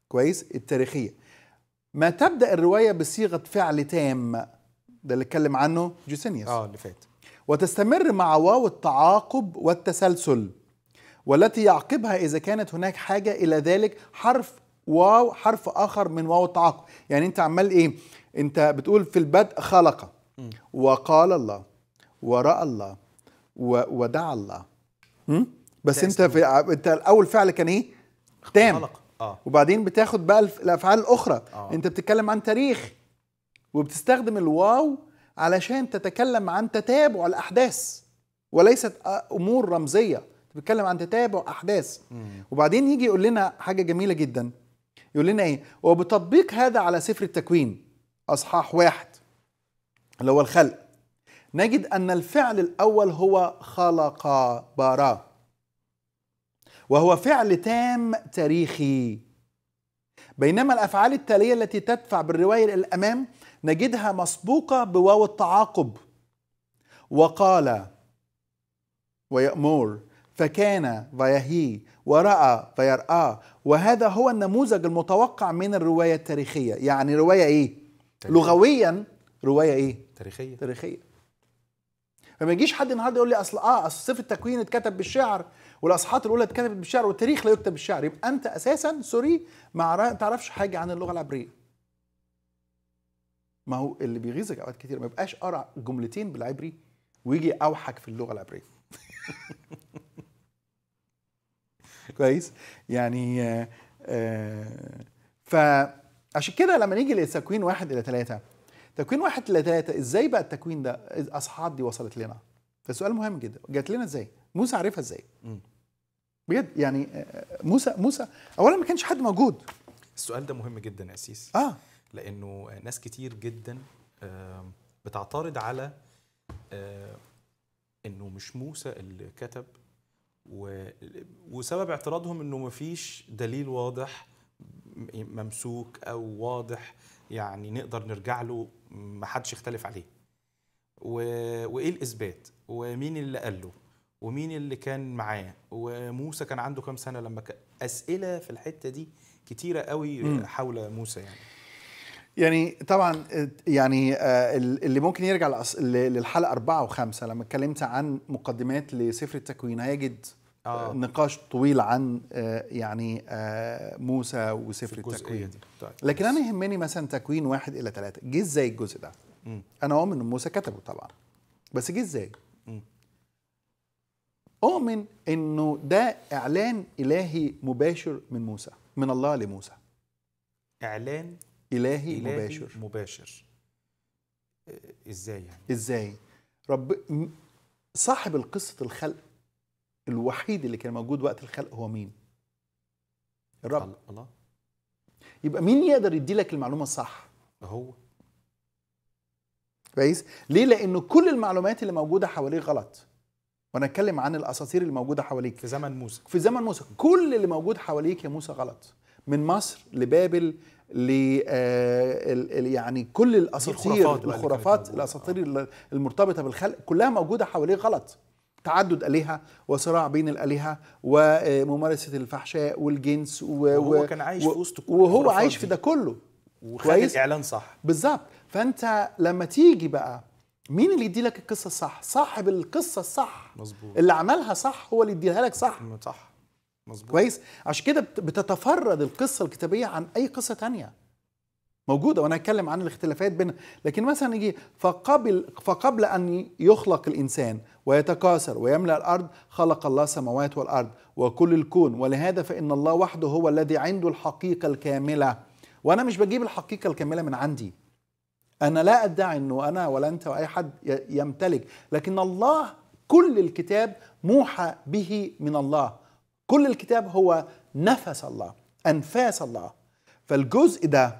كويس التاريخيه ما تبدا الروايه بصيغه فعل تام ده اللي اتكلم عنه جوسينيوس اه اللي فات وتستمر مع واو التعاقب والتسلسل والتي يعقبها اذا كانت هناك حاجه الى ذلك حرف واو حرف اخر من واو التعاقب يعني انت عمال ايه انت بتقول في البدء خلق وقال الله وراى الله ودعا الله م? بس انت في ايه؟ انت الاول فعل كان ايه؟ تام آه. وبعدين بتاخد بقى الافعال الاخرى آه. انت بتتكلم عن تاريخ وبتستخدم الواو علشان تتكلم عن تتابع الاحداث وليست امور رمزيه بتتكلم عن تتابع احداث مم. وبعدين يجي يقول لنا حاجه جميله جدا يقول لنا ايه وبتطبيق هذا على سفر التكوين اصحاح واحد اللي هو الخلق نجد ان الفعل الاول هو خلق باراه وهو فعل تام تاريخي بينما الافعال التاليه التي تدفع بالروايه للامام نجدها مسبوقه بواو التعاقب وقال ويأمر فكان فيهي ورأى فيرأى وهذا هو النموذج المتوقع من الرواية التاريخية يعني رواية إيه؟ تاريخية. لغويا رواية إيه؟ تاريخية تاريخية فما يجيش حد النهارده يقول لي أصل آه أصل صفه التكوين اتكتب بالشعر والاصحاحات الاولى اتكتبت بالشعر والتاريخ لا يكتب بالشعر يبقى انت اساسا سوري ما تعرفش حاجه عن اللغه العبريه ما هو اللي بيغيظك اوقات كتير ما يبقاش قرا جملتين بالعبري ويجي اوحك في اللغه العبريه كويس يعني آه، آه، ف عشان فعشان كده لما نيجي لتكوين واحد الى ثلاثه تكوين واحد الى ثلاثه ازاي بقى التكوين ده الاصحاحات دي وصلت لنا فسؤال مهم جدا جات لنا ازاي موسى عرفها ازاي بجد يعني آه، آه، موسى موسى اولا ما كانش حد موجود السؤال ده مهم جدا يا اسيس اه لانه ناس كتير جدا بتعترض على انه مش موسى اللي كتب وسبب اعتراضهم انه مفيش دليل واضح ممسوك او واضح يعني نقدر نرجع له ما حدش يختلف عليه وايه الاثبات ومين اللي قال له ومين اللي كان معاه وموسى كان عنده كام سنه لما ك... اسئله في الحته دي كتيره قوي حول موسى يعني يعني طبعا يعني آه، اللي ممكن يرجع للحلقه أربعة وخمسة لما اتكلمت عن مقدمات لسفر التكوين هيجد آه. آه. نقاش طويل عن آه، يعني موسى وسفر التكوين دي. طيب. لكن انا يهمني مثلا تكوين واحد الى ثلاثة جه ازاي الجزء ده؟ م. انا اؤمن ان موسى كتبه طبعا بس جه ازاي؟ أؤمن أنه ده إعلان إلهي مباشر من موسى من الله لموسى إعلان إلهي, إلهي مباشر مباشر إزاي يعني؟ إزاي؟ رب صاحب القصة الخلق الوحيد اللي كان موجود وقت الخلق هو مين؟ الرب الله يبقى مين يقدر يدي لك المعلومة الصح؟ هو كويس؟ ليه؟ لأنه كل المعلومات اللي موجودة حواليه غلط وانا اتكلم عن الاساطير اللي موجوده حواليك في زمن موسى في زمن موسى كل اللي موجود حواليك يا موسى غلط من مصر لبابل ل آه، يعني كل الاساطير الخرافات الاساطير المرتبطه بالخلق كلها موجوده حواليك غلط تعدد الهه وصراع بين الالهه وممارسه الفحشاء والجنس و وهو كان عايش و... في وسط كل وهو عايش في ده كله وخد الاعلان صح بالظبط فانت لما تيجي بقى مين اللي يدي لك القصه الصح صاحب القصه الصح مظبوط اللي عملها صح هو اللي يديها لك صح صح مظبوط كويس عشان كده بتتفرد القصه الكتابيه عن اي قصه تانية موجوده وانا هتكلم عن الاختلافات بين لكن مثلا يجي فقبل فقبل ان يخلق الانسان ويتكاثر ويملا الارض خلق الله السماوات والارض وكل الكون ولهذا فان الله وحده هو الذي عنده الحقيقه الكامله وانا مش بجيب الحقيقه الكامله من عندي أنا لا أدعي أنه أنا ولا أنت وأي حد يمتلك لكن الله كل الكتاب موحى به من الله كل الكتاب هو نفس الله أنفاس الله فالجزء ده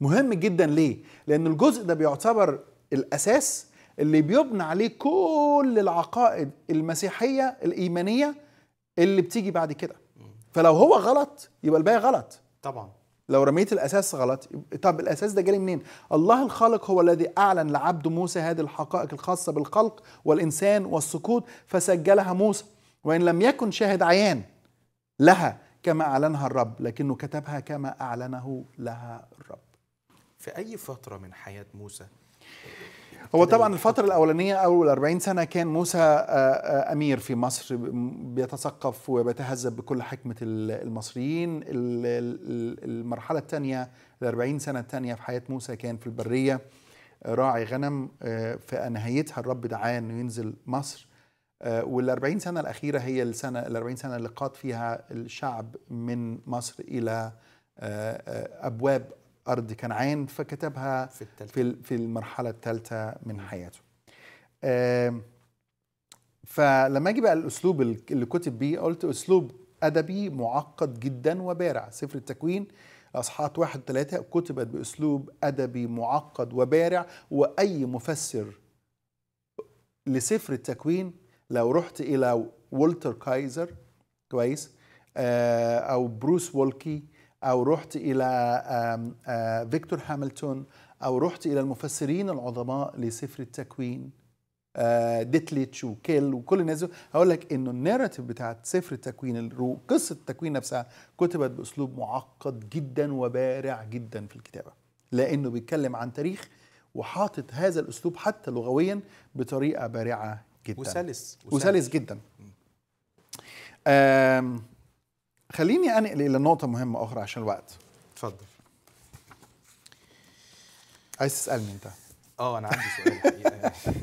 مهم جدا ليه؟ لأن الجزء ده بيعتبر الأساس اللي بيبنى عليه كل العقائد المسيحية الإيمانية اللي بتيجي بعد كده فلو هو غلط يبقى الباقي غلط طبعا لو رميت الاساس غلط طب الاساس ده جالي منين الله الخالق هو الذي اعلن لعبد موسى هذه الحقائق الخاصه بالخلق والانسان والسقوط فسجلها موسى وان لم يكن شاهد عيان لها كما اعلنها الرب لكنه كتبها كما اعلنه لها الرب في اي فتره من حياه موسى هو طبعا الفتره الاولانيه اول 40 سنه كان موسى آه، آه، امير في مصر بيتثقف وبيتهذب بكل حكمه المصريين المرحله الثانيه ال 40 سنه الثانيه في حياه موسى كان في البريه آه، راعي غنم في نهايتها الرب دعاه انه ينزل مصر وال 40 سنه الاخيره هي السنه ال 40 سنه اللي قاد فيها الشعب من مصر الى ابواب أرض كنعان فكتبها في, في, في المرحلة الثالثة من حياته فلما اجي بقى الاسلوب اللي كتب بيه قلت اسلوب ادبي معقد جدا وبارع سفر التكوين اصحاحات واحد ثلاثة كتبت باسلوب ادبي معقد وبارع واي مفسر لسفر التكوين لو رحت الى وولتر كايزر كويس آه، او بروس وولكي او رحت الى فيكتور هاملتون او رحت الى المفسرين العظماء لسفر التكوين ديتليتش وكيل وكل الناس هقول لك انه الناراتيف بتاعت سفر التكوين قصه التكوين نفسها كتبت باسلوب معقد جدا وبارع جدا في الكتابه لانه بيتكلم عن تاريخ وحاطط هذا الاسلوب حتى لغويا بطريقه بارعه جدا وسلس وسلس, وسلس جدا آم خليني انقل الى نقطه مهمه اخرى عشان الوقت اتفضل عايز تسالني انت اه انا عندي سؤال الحقيقه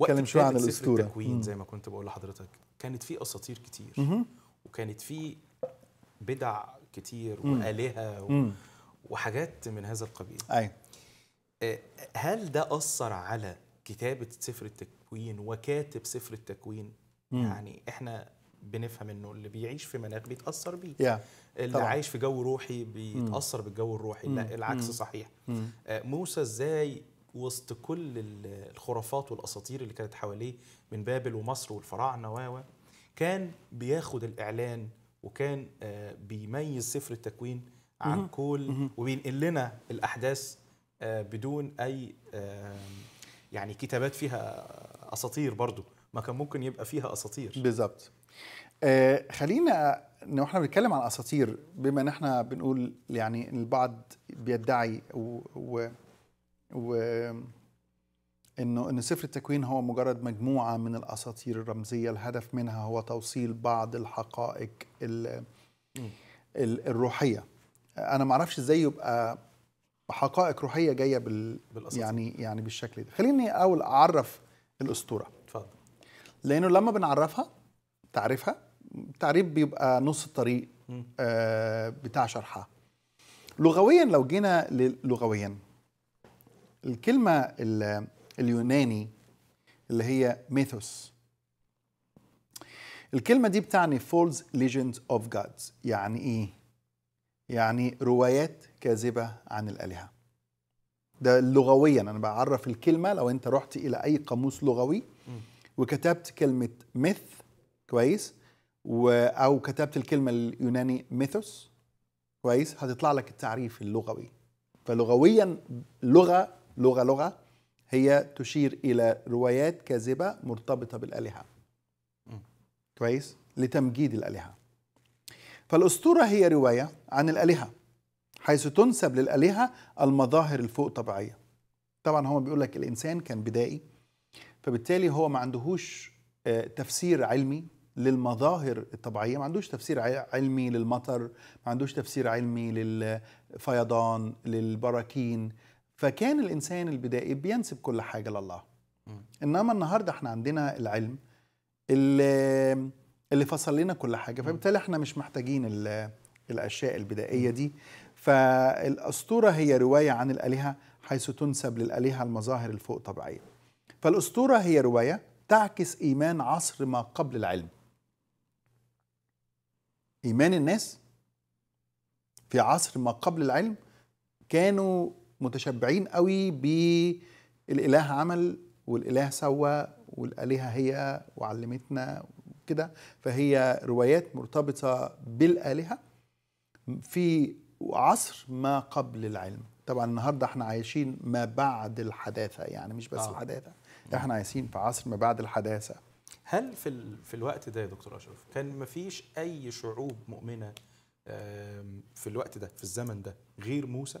اتكلم شويه عن الاسطوره التكوين زي ما كنت بقول لحضرتك كانت في اساطير كتير مم. وكانت في بدع كتير والهه و... وحاجات من هذا القبيل ايوه هل ده اثر على كتابه سفر التكوين وكاتب سفر التكوين مم. يعني احنا بنفهم انه اللي بيعيش في مناخ بيتاثر بيه yeah. اللي طبعا. عايش في جو روحي بيتاثر بالجو الروحي مم. لا العكس مم. صحيح مم. آه، موسى ازاي وسط كل الخرافات والاساطير اللي كانت حواليه من بابل ومصر والفراعنه و كان بياخد الاعلان وكان آه، بيميز سفر التكوين عن كل وبينقل لنا الاحداث آه، بدون اي يعني كتابات فيها اساطير برضو ما كان ممكن يبقى فيها اساطير بالظبط آه خلينا لو احنا بنتكلم عن اساطير بما ان احنا بنقول يعني البعض بيدعي و, و, و انه ان سفر التكوين هو مجرد مجموعه من الاساطير الرمزيه الهدف منها هو توصيل بعض الحقائق ال ال الروحيه انا ما اعرفش ازاي يبقى حقائق روحيه جايه بال بالأساطير. يعني يعني بالشكل ده خليني اول اعرف الاسطوره اتفضل لانه لما بنعرفها تعرفها التعريب بيبقى نص الطريق آه، بتاع شرحها لغويا لو جينا لغويا الكلمة اليوناني اللي هي ميثوس الكلمة دي بتعني فولز ليجند اوف gods يعني ايه؟ يعني روايات كاذبة عن الآلهة ده لغويا انا بعرف الكلمة لو انت رحت الى اي قاموس لغوي وكتبت كلمة ميث كويس و او كتبت الكلمه اليوناني ميثوس كويس هتطلع لك التعريف اللغوي فلغويا لغه لغه لغه هي تشير الى روايات كاذبه مرتبطه بالالهه كويس لتمجيد الالهه فالاسطوره هي روايه عن الالهه حيث تنسب للالهه المظاهر الفوق طبيعيه طبعا هو بيقول لك الانسان كان بدائي فبالتالي هو ما عندهوش آه، تفسير علمي للمظاهر الطبيعيه ما عندوش تفسير علمي للمطر ما عندوش تفسير علمي للفيضان للبراكين فكان الانسان البدائي بينسب كل حاجه لله انما النهارده احنا عندنا العلم اللي, اللي فصل لنا كل حاجه فبالتالي احنا مش محتاجين الاشياء البدائيه دي فالاسطوره هي روايه عن الالهه حيث تنسب للالهه المظاهر الفوق طبيعيه فالاسطوره هي روايه تعكس ايمان عصر ما قبل العلم ايمان الناس في عصر ما قبل العلم كانوا متشبعين قوي بالاله عمل والاله سوى والالهه هي وعلمتنا كده فهي روايات مرتبطه بالالهه في عصر ما قبل العلم طبعا النهارده احنا عايشين ما بعد الحداثه يعني مش بس آه. الحداثه احنا عايشين في عصر ما بعد الحداثه هل في ال... في الوقت ده يا دكتور اشرف كان ما فيش اي شعوب مؤمنه في الوقت ده في الزمن ده غير موسى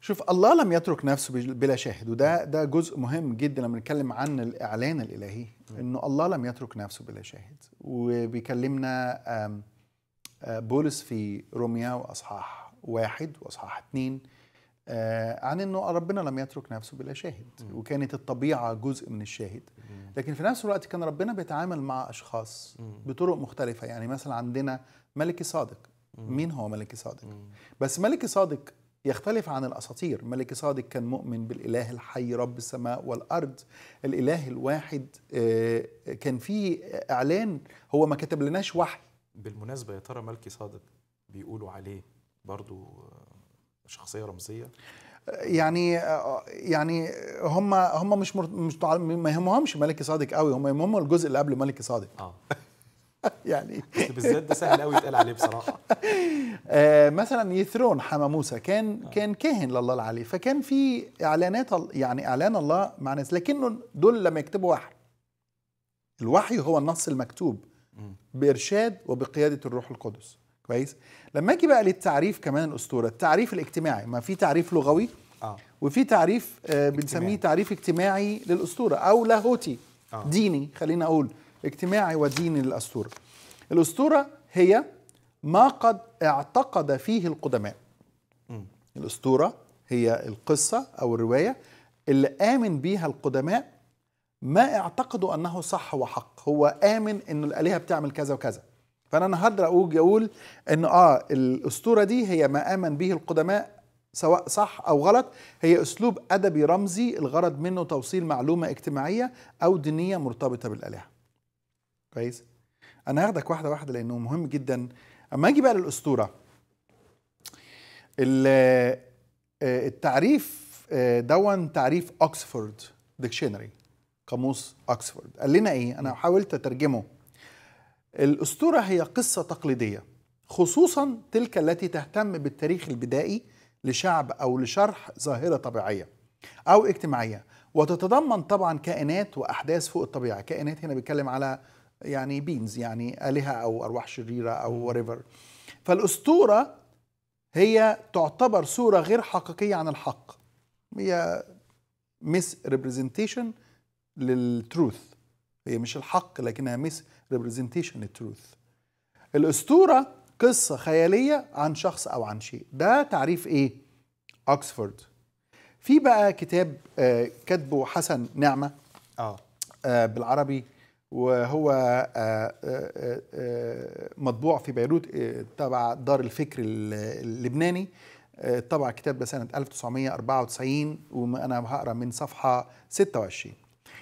شوف الله لم يترك نفسه بلا شاهد وده ده جزء مهم جدا لما نتكلم عن الاعلان الالهي انه الله لم يترك نفسه بلا شاهد وبيكلمنا بولس في روميا واصحاح واحد واصحاح اتنين عن انه ربنا لم يترك نفسه بلا شاهد وكانت الطبيعه جزء من الشاهد لكن في نفس الوقت كان ربنا بيتعامل مع اشخاص بطرق مختلفه يعني مثلا عندنا ملكي صادق مين هو ملكي صادق بس ملكي صادق يختلف عن الاساطير ملكي صادق كان مؤمن بالاله الحي رب السماء والارض الاله الواحد آه، كان فيه اعلان هو ما كتب لناش وحي بالمناسبه يا ترى ملكي صادق بيقولوا عليه برضو آه، شخصيه رمزيه يعني يعني هم هم مش مش ما يهمهمش ملك صادق قوي هم يهمهم الجزء اللي قبل ملك صادق اه يعني بالذات ده سهل قوي يتقال عليه بصراحه آه مثلا يثرون حما موسى كان آه. كان كاهن لله العلي فكان في اعلانات يعني اعلان الله مع ناس لكنه دول لما يكتبوا وحي الوحي هو النص المكتوب بارشاد وبقياده الروح القدس كويس لما اجي بقى للتعريف كمان الاسطوره التعريف الاجتماعي ما في تعريف لغوي آه. وفي تعريف آه بنسميه تعريف اجتماعي للاسطوره او لاهوتي آه. ديني خلينا اقول اجتماعي وديني للاسطوره الاسطوره هي ما قد اعتقد فيه القدماء م. الاسطوره هي القصه او الروايه اللي امن بيها القدماء ما اعتقدوا انه صح وحق هو امن انه الالهه بتعمل كذا وكذا فانا النهارده اوجي اقول ان اه الاسطوره دي هي ما امن به القدماء سواء صح او غلط هي اسلوب ادبي رمزي الغرض منه توصيل معلومه اجتماعيه او دينيه مرتبطه بالالهه كويس انا هاخدك واحده واحده لانه مهم جدا اما اجي بقى للاسطوره آه، التعريف آه، دون تعريف اوكسفورد ديكشنري قاموس اوكسفورد قال لنا ايه انا حاولت اترجمه الأسطورة هي قصة تقليدية خصوصا تلك التي تهتم بالتاريخ البدائي لشعب أو لشرح ظاهرة طبيعية أو اجتماعية وتتضمن طبعا كائنات وأحداث فوق الطبيعة كائنات هنا بيتكلم على يعني بينز يعني آلهة أو أرواح شريرة أو وريفر فالأسطورة هي تعتبر صورة غير حقيقية عن الحق هي ميس ريبريزنتيشن للتروث هي مش الحق لكنها ميس representation truth الأسطورة قصة خيالية عن شخص أو عن شيء ده تعريف إيه؟ أكسفورد في بقى كتاب كتبه آه، كاتبه حسن نعمة آه. آه، بالعربي وهو آه، مطبوع في بيروت تبع دار الفكر اللبناني طبع كتاب سنة 1994 وأنا هقرأ من صفحة 26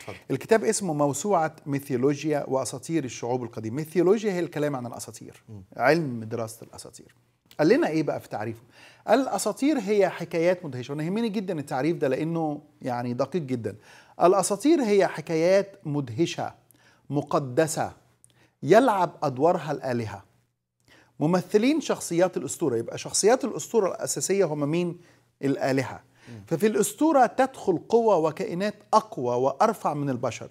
طبعا. الكتاب اسمه موسوعه ميثيولوجيا واساطير الشعوب القديمه ميثيولوجيا هي الكلام عن الاساطير م. علم دراسه الاساطير قال لنا ايه بقى في تعريفه قال الاساطير هي حكايات مدهشه وانا يهمني جدا التعريف ده لانه يعني دقيق جدا الاساطير هي حكايات مدهشه مقدسه يلعب ادوارها الالهه ممثلين شخصيات الاسطوره يبقى شخصيات الاسطوره الاساسيه هم مين الالهه ففي الأسطورة تدخل قوى وكائنات أقوى وأرفع من البشر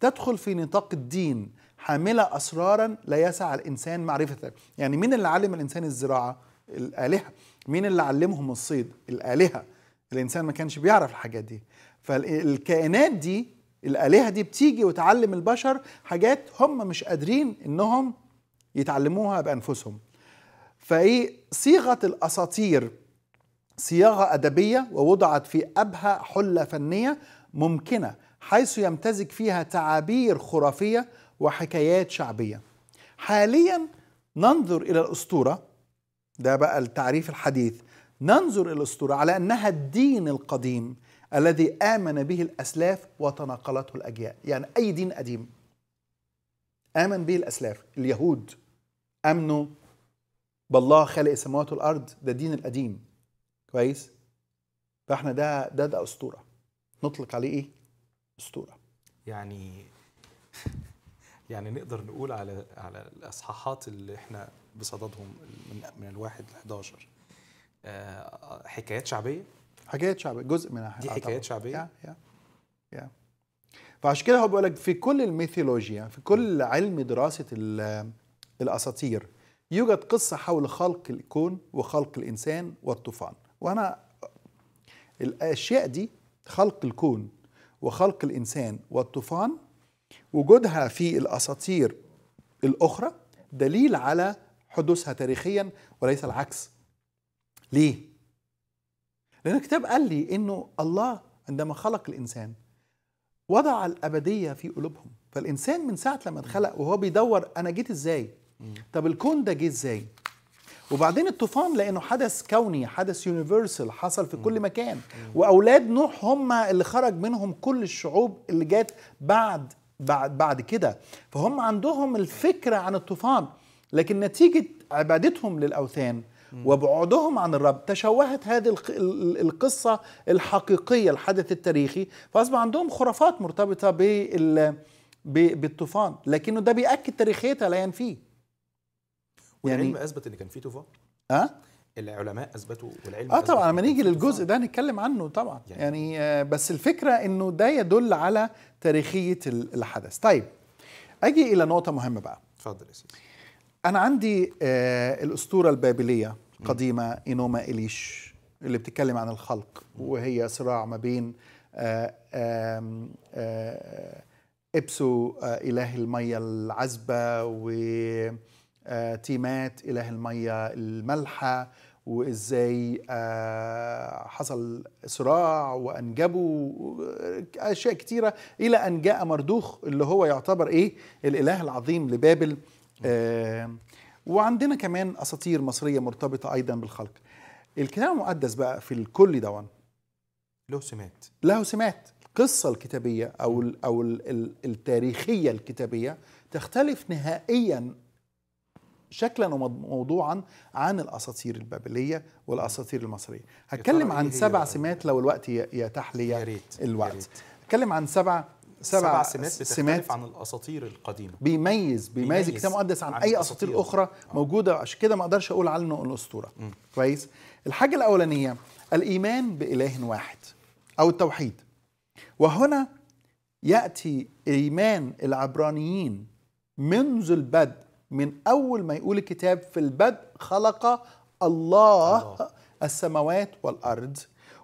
تدخل في نطاق الدين حاملة أسرارا لا يسع الإنسان معرفتها يعني مين اللي علم الإنسان الزراعة؟ الآلهة مين اللي علمهم الصيد؟ الآلهة الإنسان ما كانش بيعرف الحاجات دي فالكائنات دي الآلهة دي بتيجي وتعلم البشر حاجات هم مش قادرين إنهم يتعلموها بأنفسهم فإيه صيغة الأساطير صياغه ادبيه ووضعت في ابهى حله فنيه ممكنه حيث يمتزج فيها تعابير خرافيه وحكايات شعبيه. حاليا ننظر الى الاسطوره ده بقى التعريف الحديث ننظر الى الاسطوره على انها الدين القديم الذي امن به الاسلاف وتناقلته الاجيال، يعني اي دين قديم امن به الاسلاف، اليهود امنوا بالله خالق السماوات والارض ده دين القديم كويس فاحنا ده ده ده اسطوره نطلق عليه ايه اسطوره يعني يعني نقدر نقول على على الاصحاحات اللي احنا بصددهم من من الواحد ل 11 آه حكايات شعبيه حكايات شعبيه جزء منها دي حكايات شعبيه يا يا يا فعشان كده هو بيقول لك في كل الميثولوجيا في كل علم دراسه الاساطير يوجد قصه حول خلق الكون وخلق الانسان والطوفان وانا الاشياء دي خلق الكون وخلق الانسان والطوفان وجودها في الاساطير الاخرى دليل على حدوثها تاريخيا وليس العكس ليه لان الكتاب قال لي انه الله عندما خلق الانسان وضع الابديه في قلوبهم فالانسان من ساعه لما اتخلق وهو بيدور انا جيت ازاي طب الكون ده جه ازاي وبعدين الطوفان لانه حدث كوني حدث يونيفرسال حصل في كل مكان واولاد نوح هم اللي خرج منهم كل الشعوب اللي جت بعد بعد بعد كده فهم عندهم الفكره عن الطوفان لكن نتيجه عبادتهم للاوثان وبعدهم عن الرب تشوهت هذه القصة الحقيقية الحدث التاريخي فأصبح عندهم خرافات مرتبطة بالطوفان لكنه ده بيأكد تاريخيتها لا ينفيه والعلم يعني اثبت ان كان في طوفان اه العلماء اثبتوا والعلم اه طبعا لما نيجي للجزء ده نتكلم عنه طبعا يعني, يعني آه بس الفكره انه ده يدل على تاريخيه الحدث طيب اجي الى نقطه مهمه بقى اتفضل يا سيدي انا عندي آه الاسطوره البابليه قديمه انوما اليش اللي بتتكلم عن الخلق وهي صراع ما بين آه آه ابسو آه، اله الميه العذبه و آه، تيمات إله المية الملحة وإزاي آه، حصل صراع وأنجبوا آه، أشياء كتيرة إلى أن جاء مردوخ اللي هو يعتبر إيه الإله العظيم لبابل وعندنا كمان أساطير مصرية مرتبطة أيضا بالخلق الكتاب المقدس بقى في الكل دون له سمات له سمات القصه الكتابيه او او التاريخيه الكتابيه تختلف نهائيا شكلا وموضوعا عن الاساطير البابليه والاساطير المصريه هتكلم إيه عن سبع سمات لو الوقت يتاح لي الوقت هتكلم عن سبع سبع, سبع سمات بتختلف سمات عن الاساطير القديمه بيميز بيميز الكتاب المقدس عن, عن اي اساطير اخرى آه. موجوده عشان كده ما اقدرش اقول عنه الاسطوره كويس الحاجه الاولانيه الايمان باله واحد او التوحيد وهنا ياتي ايمان العبرانيين منذ البدء من أول ما يقول الكتاب في البدء خلق الله, الله. السماوات والأرض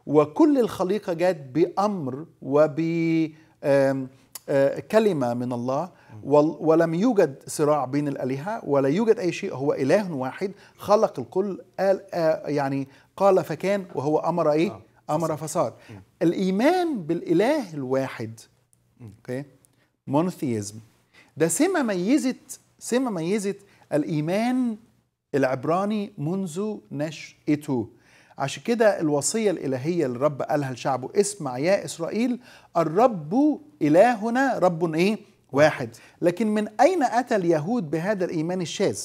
وكل الخليقة جت بأمر وبكلمة آه، من الله ولم يوجد صراع بين الآلهة ولا يوجد أي شيء هو إله واحد خلق الكل قال آه، يعني قال فكان وهو أمر إيه؟ آه، أمر فصار الإيمان بالإله الواحد أوكي مونوثيزم ده سمة ميزت سمة ميزة الإيمان العبراني منذ نشأته عشان كده الوصية الإلهية اللي الرب قالها لشعبه اسمع يا إسرائيل الرب إلهنا رب إيه؟ واحد لكن من أين أتى اليهود بهذا الإيمان الشاذ؟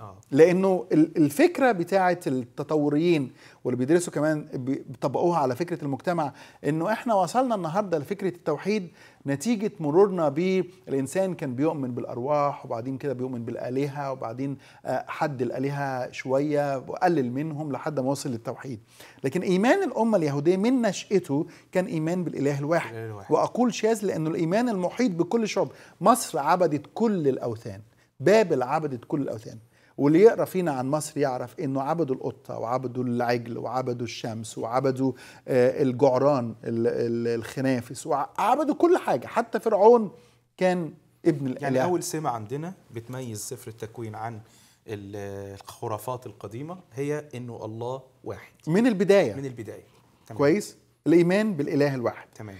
آه. لانه الفكره بتاعه التطوريين واللي بيدرسوا كمان بيطبقوها على فكره المجتمع انه احنا وصلنا النهارده لفكره التوحيد نتيجه مرورنا بالانسان كان بيؤمن بالارواح وبعدين كده بيؤمن بالالهه وبعدين آه، حد الالهه شويه وقلل منهم لحد ما وصل للتوحيد لكن ايمان الامه اليهوديه من نشاته كان ايمان بالاله الواحد, الواحد. واقول شاذ لانه الايمان المحيط بكل شعب مصر عبدت كل الاوثان بابل عبدت كل الاوثان واللي يقرا فينا عن مصر يعرف انه عبدوا القطه وعبدوا العجل وعبدوا الشمس وعبدوا آه، الجعران الخنافس وعبدوا كل حاجه حتى فرعون كان ابن الاله يعني اول سمه عندنا بتميز سفر التكوين عن الخرافات القديمه هي انه الله واحد من البدايه من البدايه تمام. كويس الايمان بالاله الواحد تمام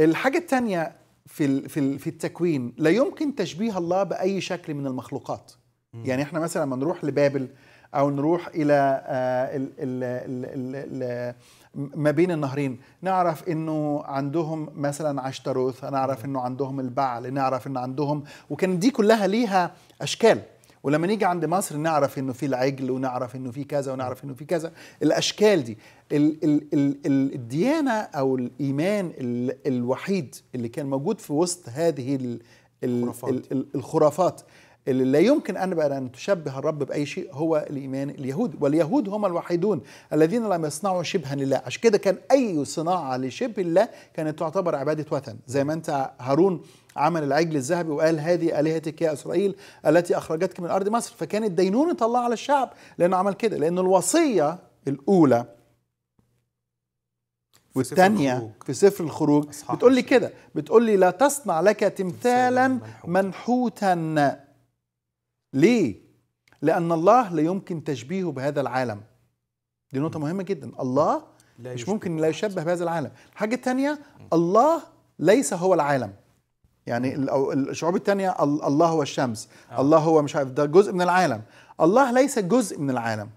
الحاجه الثانيه في في التكوين لا يمكن تشبيه الله باي شكل من المخلوقات يعني احنا مثلا لما نروح لبابل او نروح الى آه، ما بين النهرين نعرف انه عندهم مثلا عشتروث نعرف انه عندهم البعل نعرف انه عندهم وكان دي كلها ليها اشكال ولما نيجي عند مصر نعرف انه في العجل ونعرف انه في كذا ونعرف انه في كذا الاشكال دي ال ال ال الديانه او الايمان ال الوحيد اللي كان موجود في وسط هذه ال الخرافات, ال ال الخرافات اللي لا يمكن أن أن تشبه الرب بأي شيء هو الإيمان اليهود واليهود هم الوحيدون الذين لم يصنعوا شبها لله عشان كده كان أي صناعة لشبه الله كانت تعتبر عبادة وثن زي ما أنت هارون عمل العجل الذهبي وقال هذه آلهتك يا إسرائيل التي أخرجتك من أرض مصر فكانت دينونة الله على الشعب لأنه عمل كده لأن الوصية الأولى والثانية في سفر الخروج بتقول لي كده بتقول لي لا تصنع لك تمثالا منحوتا ليه؟ لأن الله لا يمكن تشبيهه بهذا العالم دي نقطة مهمة جدا الله لا مش ممكن لا يشبه بهذا العالم الحاجة الثانية الله ليس هو العالم يعني الشعوب الثانية الله هو الشمس آه. الله هو مش عارف ده جزء من العالم الله ليس جزء من العالم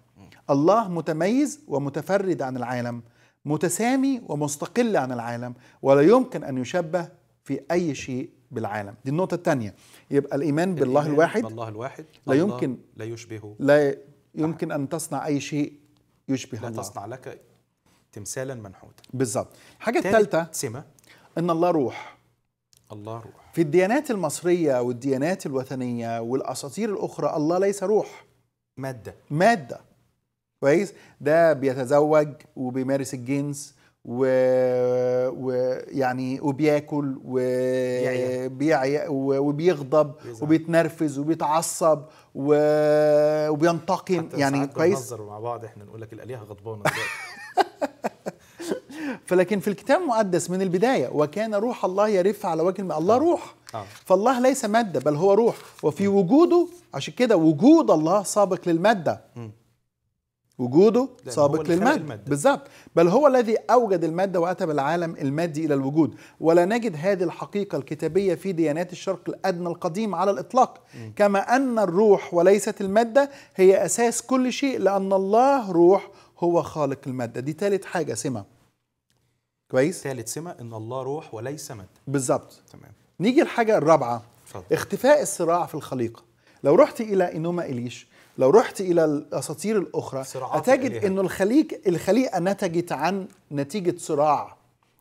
الله متميز ومتفرد عن العالم متسامي ومستقل عن العالم ولا يمكن أن يشبه في أي شيء بالعالم دي النقطة الثانية يبقى الإيمان بالله الإيمان الواحد بالله الواحد لا يمكن لا يشبهه لا يمكن أن تصنع أي شيء يشبه لا الله لا تصنع لك تمثالا منحوتا بالظبط الحاجة الثالثة سمة إن الله روح الله روح في الديانات المصرية والديانات الوثنية والأساطير الأخرى الله ليس روح مادة مادة كويس ده بيتزوج وبيمارس الجنس ويعني وبياكل و... و... وبيغضب بيزعل. وبيتنرفز وبيتعصب و... وبينتقم حتى يعني كويس مع بعض احنا نقول لك الالهه غضبانه فلكن في الكتاب المقدس من البداية وكان روح الله يرف على وجه الم... الله آه. روح آه. فالله ليس مادة بل هو روح وفي وجوده عشان كده وجود الله سابق للمادة م. وجوده سابق للمادة بالظبط بل هو الذي أوجد المادة وأتى بالعالم المادي إلى الوجود ولا نجد هذه الحقيقة الكتابية في ديانات الشرق الأدنى القديم على الإطلاق م. كما أن الروح وليست المادة هي أساس كل شيء لأن الله روح هو خالق المادة دي ثالث حاجة سمة كويس ثالث سمة أن الله روح وليس مادة بالظبط تمام نيجي الحاجة الرابعة فضل. اختفاء الصراع في الخليقة لو رحت إلى إنوما إليش لو رحت الى الاساطير الاخرى هتجد انه الخليج الخليقه نتجت عن نتيجه صراع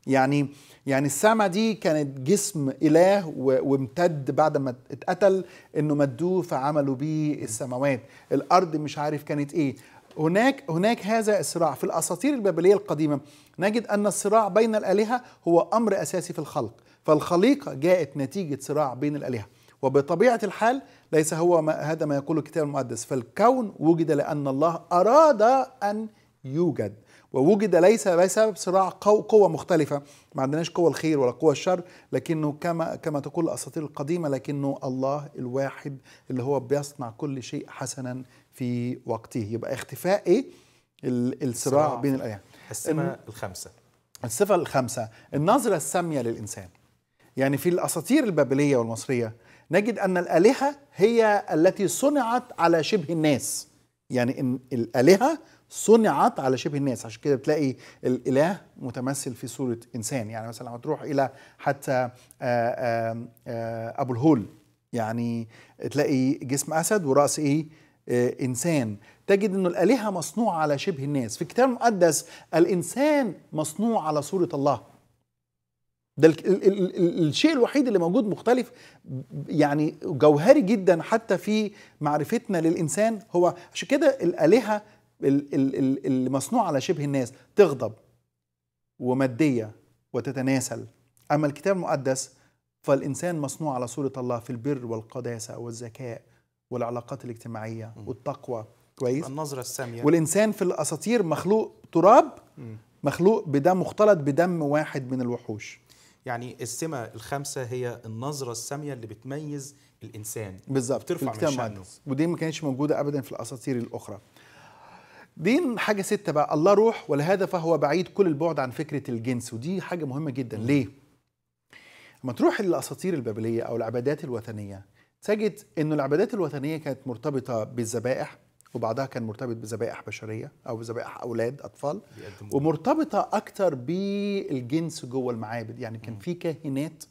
يعني يعني السما دي كانت جسم اله وامتد بعد ما اتقتل انه مدوه فعملوا بيه السماوات الارض مش عارف كانت ايه هناك هناك هذا الصراع في الاساطير البابليه القديمه نجد ان الصراع بين الالهه هو امر اساسي في الخلق فالخليقه جاءت نتيجه صراع بين الالهه وبطبيعة الحال ليس هو ما هذا ما يقول الكتاب المقدس فالكون وجد لأن الله أراد أن يوجد ووجد ليس بسبب صراع قوة مختلفة ما عندناش قوة الخير ولا قوة الشر لكنه كما كما تقول الأساطير القديمة لكنه الله الواحد اللي هو بيصنع كل شيء حسنا في وقته يبقى اختفاء ايه الصراع بين الأيام السماء الخمسة الصفة الخامسة النظرة السامية للإنسان يعني في الأساطير البابلية والمصرية نجد أن الآلهة هي التي صنعت على شبه الناس يعني إن الآلهة صنعت على شبه الناس عشان كده بتلاقي الاله متمثل في صوره انسان يعني مثلا لما تروح الى حتى آه، آه، آه، ابو الهول يعني تلاقي جسم اسد وراس ايه انسان تجد انه الالهه مصنوعه على شبه الناس في الكتاب المقدس الانسان مصنوع على صوره الله ده ال ال ال الشيء الوحيد اللي موجود مختلف يعني جوهري جدا حتى في معرفتنا للانسان هو عشان كده الالهه اللي مصنوعه على شبه الناس تغضب وماديه وتتناسل اما الكتاب المقدس فالانسان مصنوع على صوره الله في البر والقداسه والذكاء والعلاقات الاجتماعيه والتقوى كويس النظره الساميه والانسان في الاساطير مخلوق تراب مخلوق بدم مختلط بدم واحد من الوحوش يعني السمة الخامسة هي النظرة السامية اللي بتميز الإنسان بالظبط بترفع من شأنه ودي ما كانتش موجودة أبدا في الأساطير الأخرى دي حاجة ستة بقى الله روح ولهذا فهو بعيد كل البعد عن فكرة الجنس ودي حاجة مهمة جدا ليه؟ لما تروح للأساطير البابلية أو العبادات الوثنية تجد أن العبادات الوثنية كانت مرتبطة بالذبائح وبعضها كان مرتبط بذبائح بشريه او بذبائح اولاد اطفال ومرتبطه اكثر بالجنس جوه المعابد يعني كان في كاهنات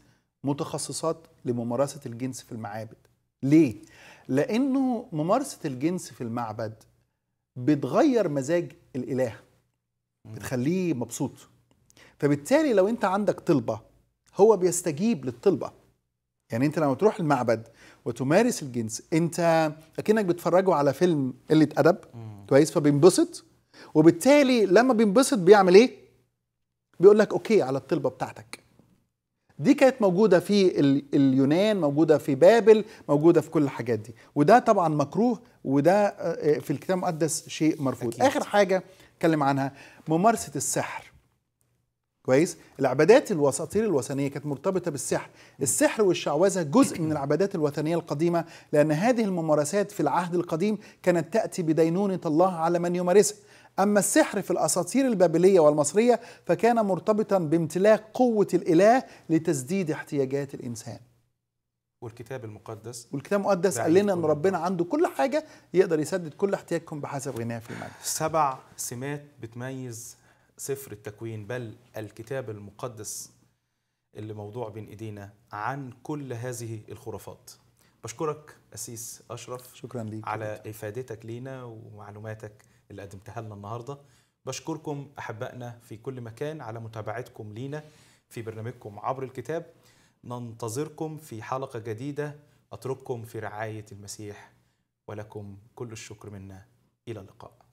متخصصات لممارسه الجنس في المعابد ليه لانه ممارسه الجنس في المعبد بتغير مزاج الاله بتخليه مبسوط فبالتالي لو انت عندك طلبه هو بيستجيب للطلبه يعني انت لما تروح المعبد وتمارس الجنس انت اكنك بتفرجه على فيلم قله ادب كويس فبينبسط وبالتالي لما بينبسط بيعمل ايه بيقول لك اوكي على الطلبه بتاعتك دي كانت موجودة في اليونان موجودة في بابل موجودة في كل الحاجات دي وده طبعا مكروه وده آه، آه، في الكتاب المقدس شيء مرفوض أكيد. آخر حاجة اتكلم عنها ممارسة السحر كويس العبادات الوساطير الوثنيه كانت مرتبطه بالسحر السحر والشعوذه جزء من العبادات الوثنيه القديمه لان هذه الممارسات في العهد القديم كانت تاتي بدينونه الله على من يمارسها أما السحر في الأساطير البابلية والمصرية فكان مرتبطا بامتلاك قوة الإله لتسديد احتياجات الإنسان والكتاب المقدس والكتاب المقدس قال لنا ان ربنا عنده كل حاجه يقدر يسدد كل احتياجكم بحسب غناه في المجد سبع سمات بتميز سفر التكوين بل الكتاب المقدس اللي موضوع بين ايدينا عن كل هذه الخرافات بشكرك أسيس أشرف شكرا ليك على إفادتك لينا ومعلوماتك اللي قدمتها لنا النهاردة بشكركم أحبائنا في كل مكان على متابعتكم لينا في برنامجكم عبر الكتاب ننتظركم في حلقة جديدة أترككم في رعاية المسيح ولكم كل الشكر منا إلى اللقاء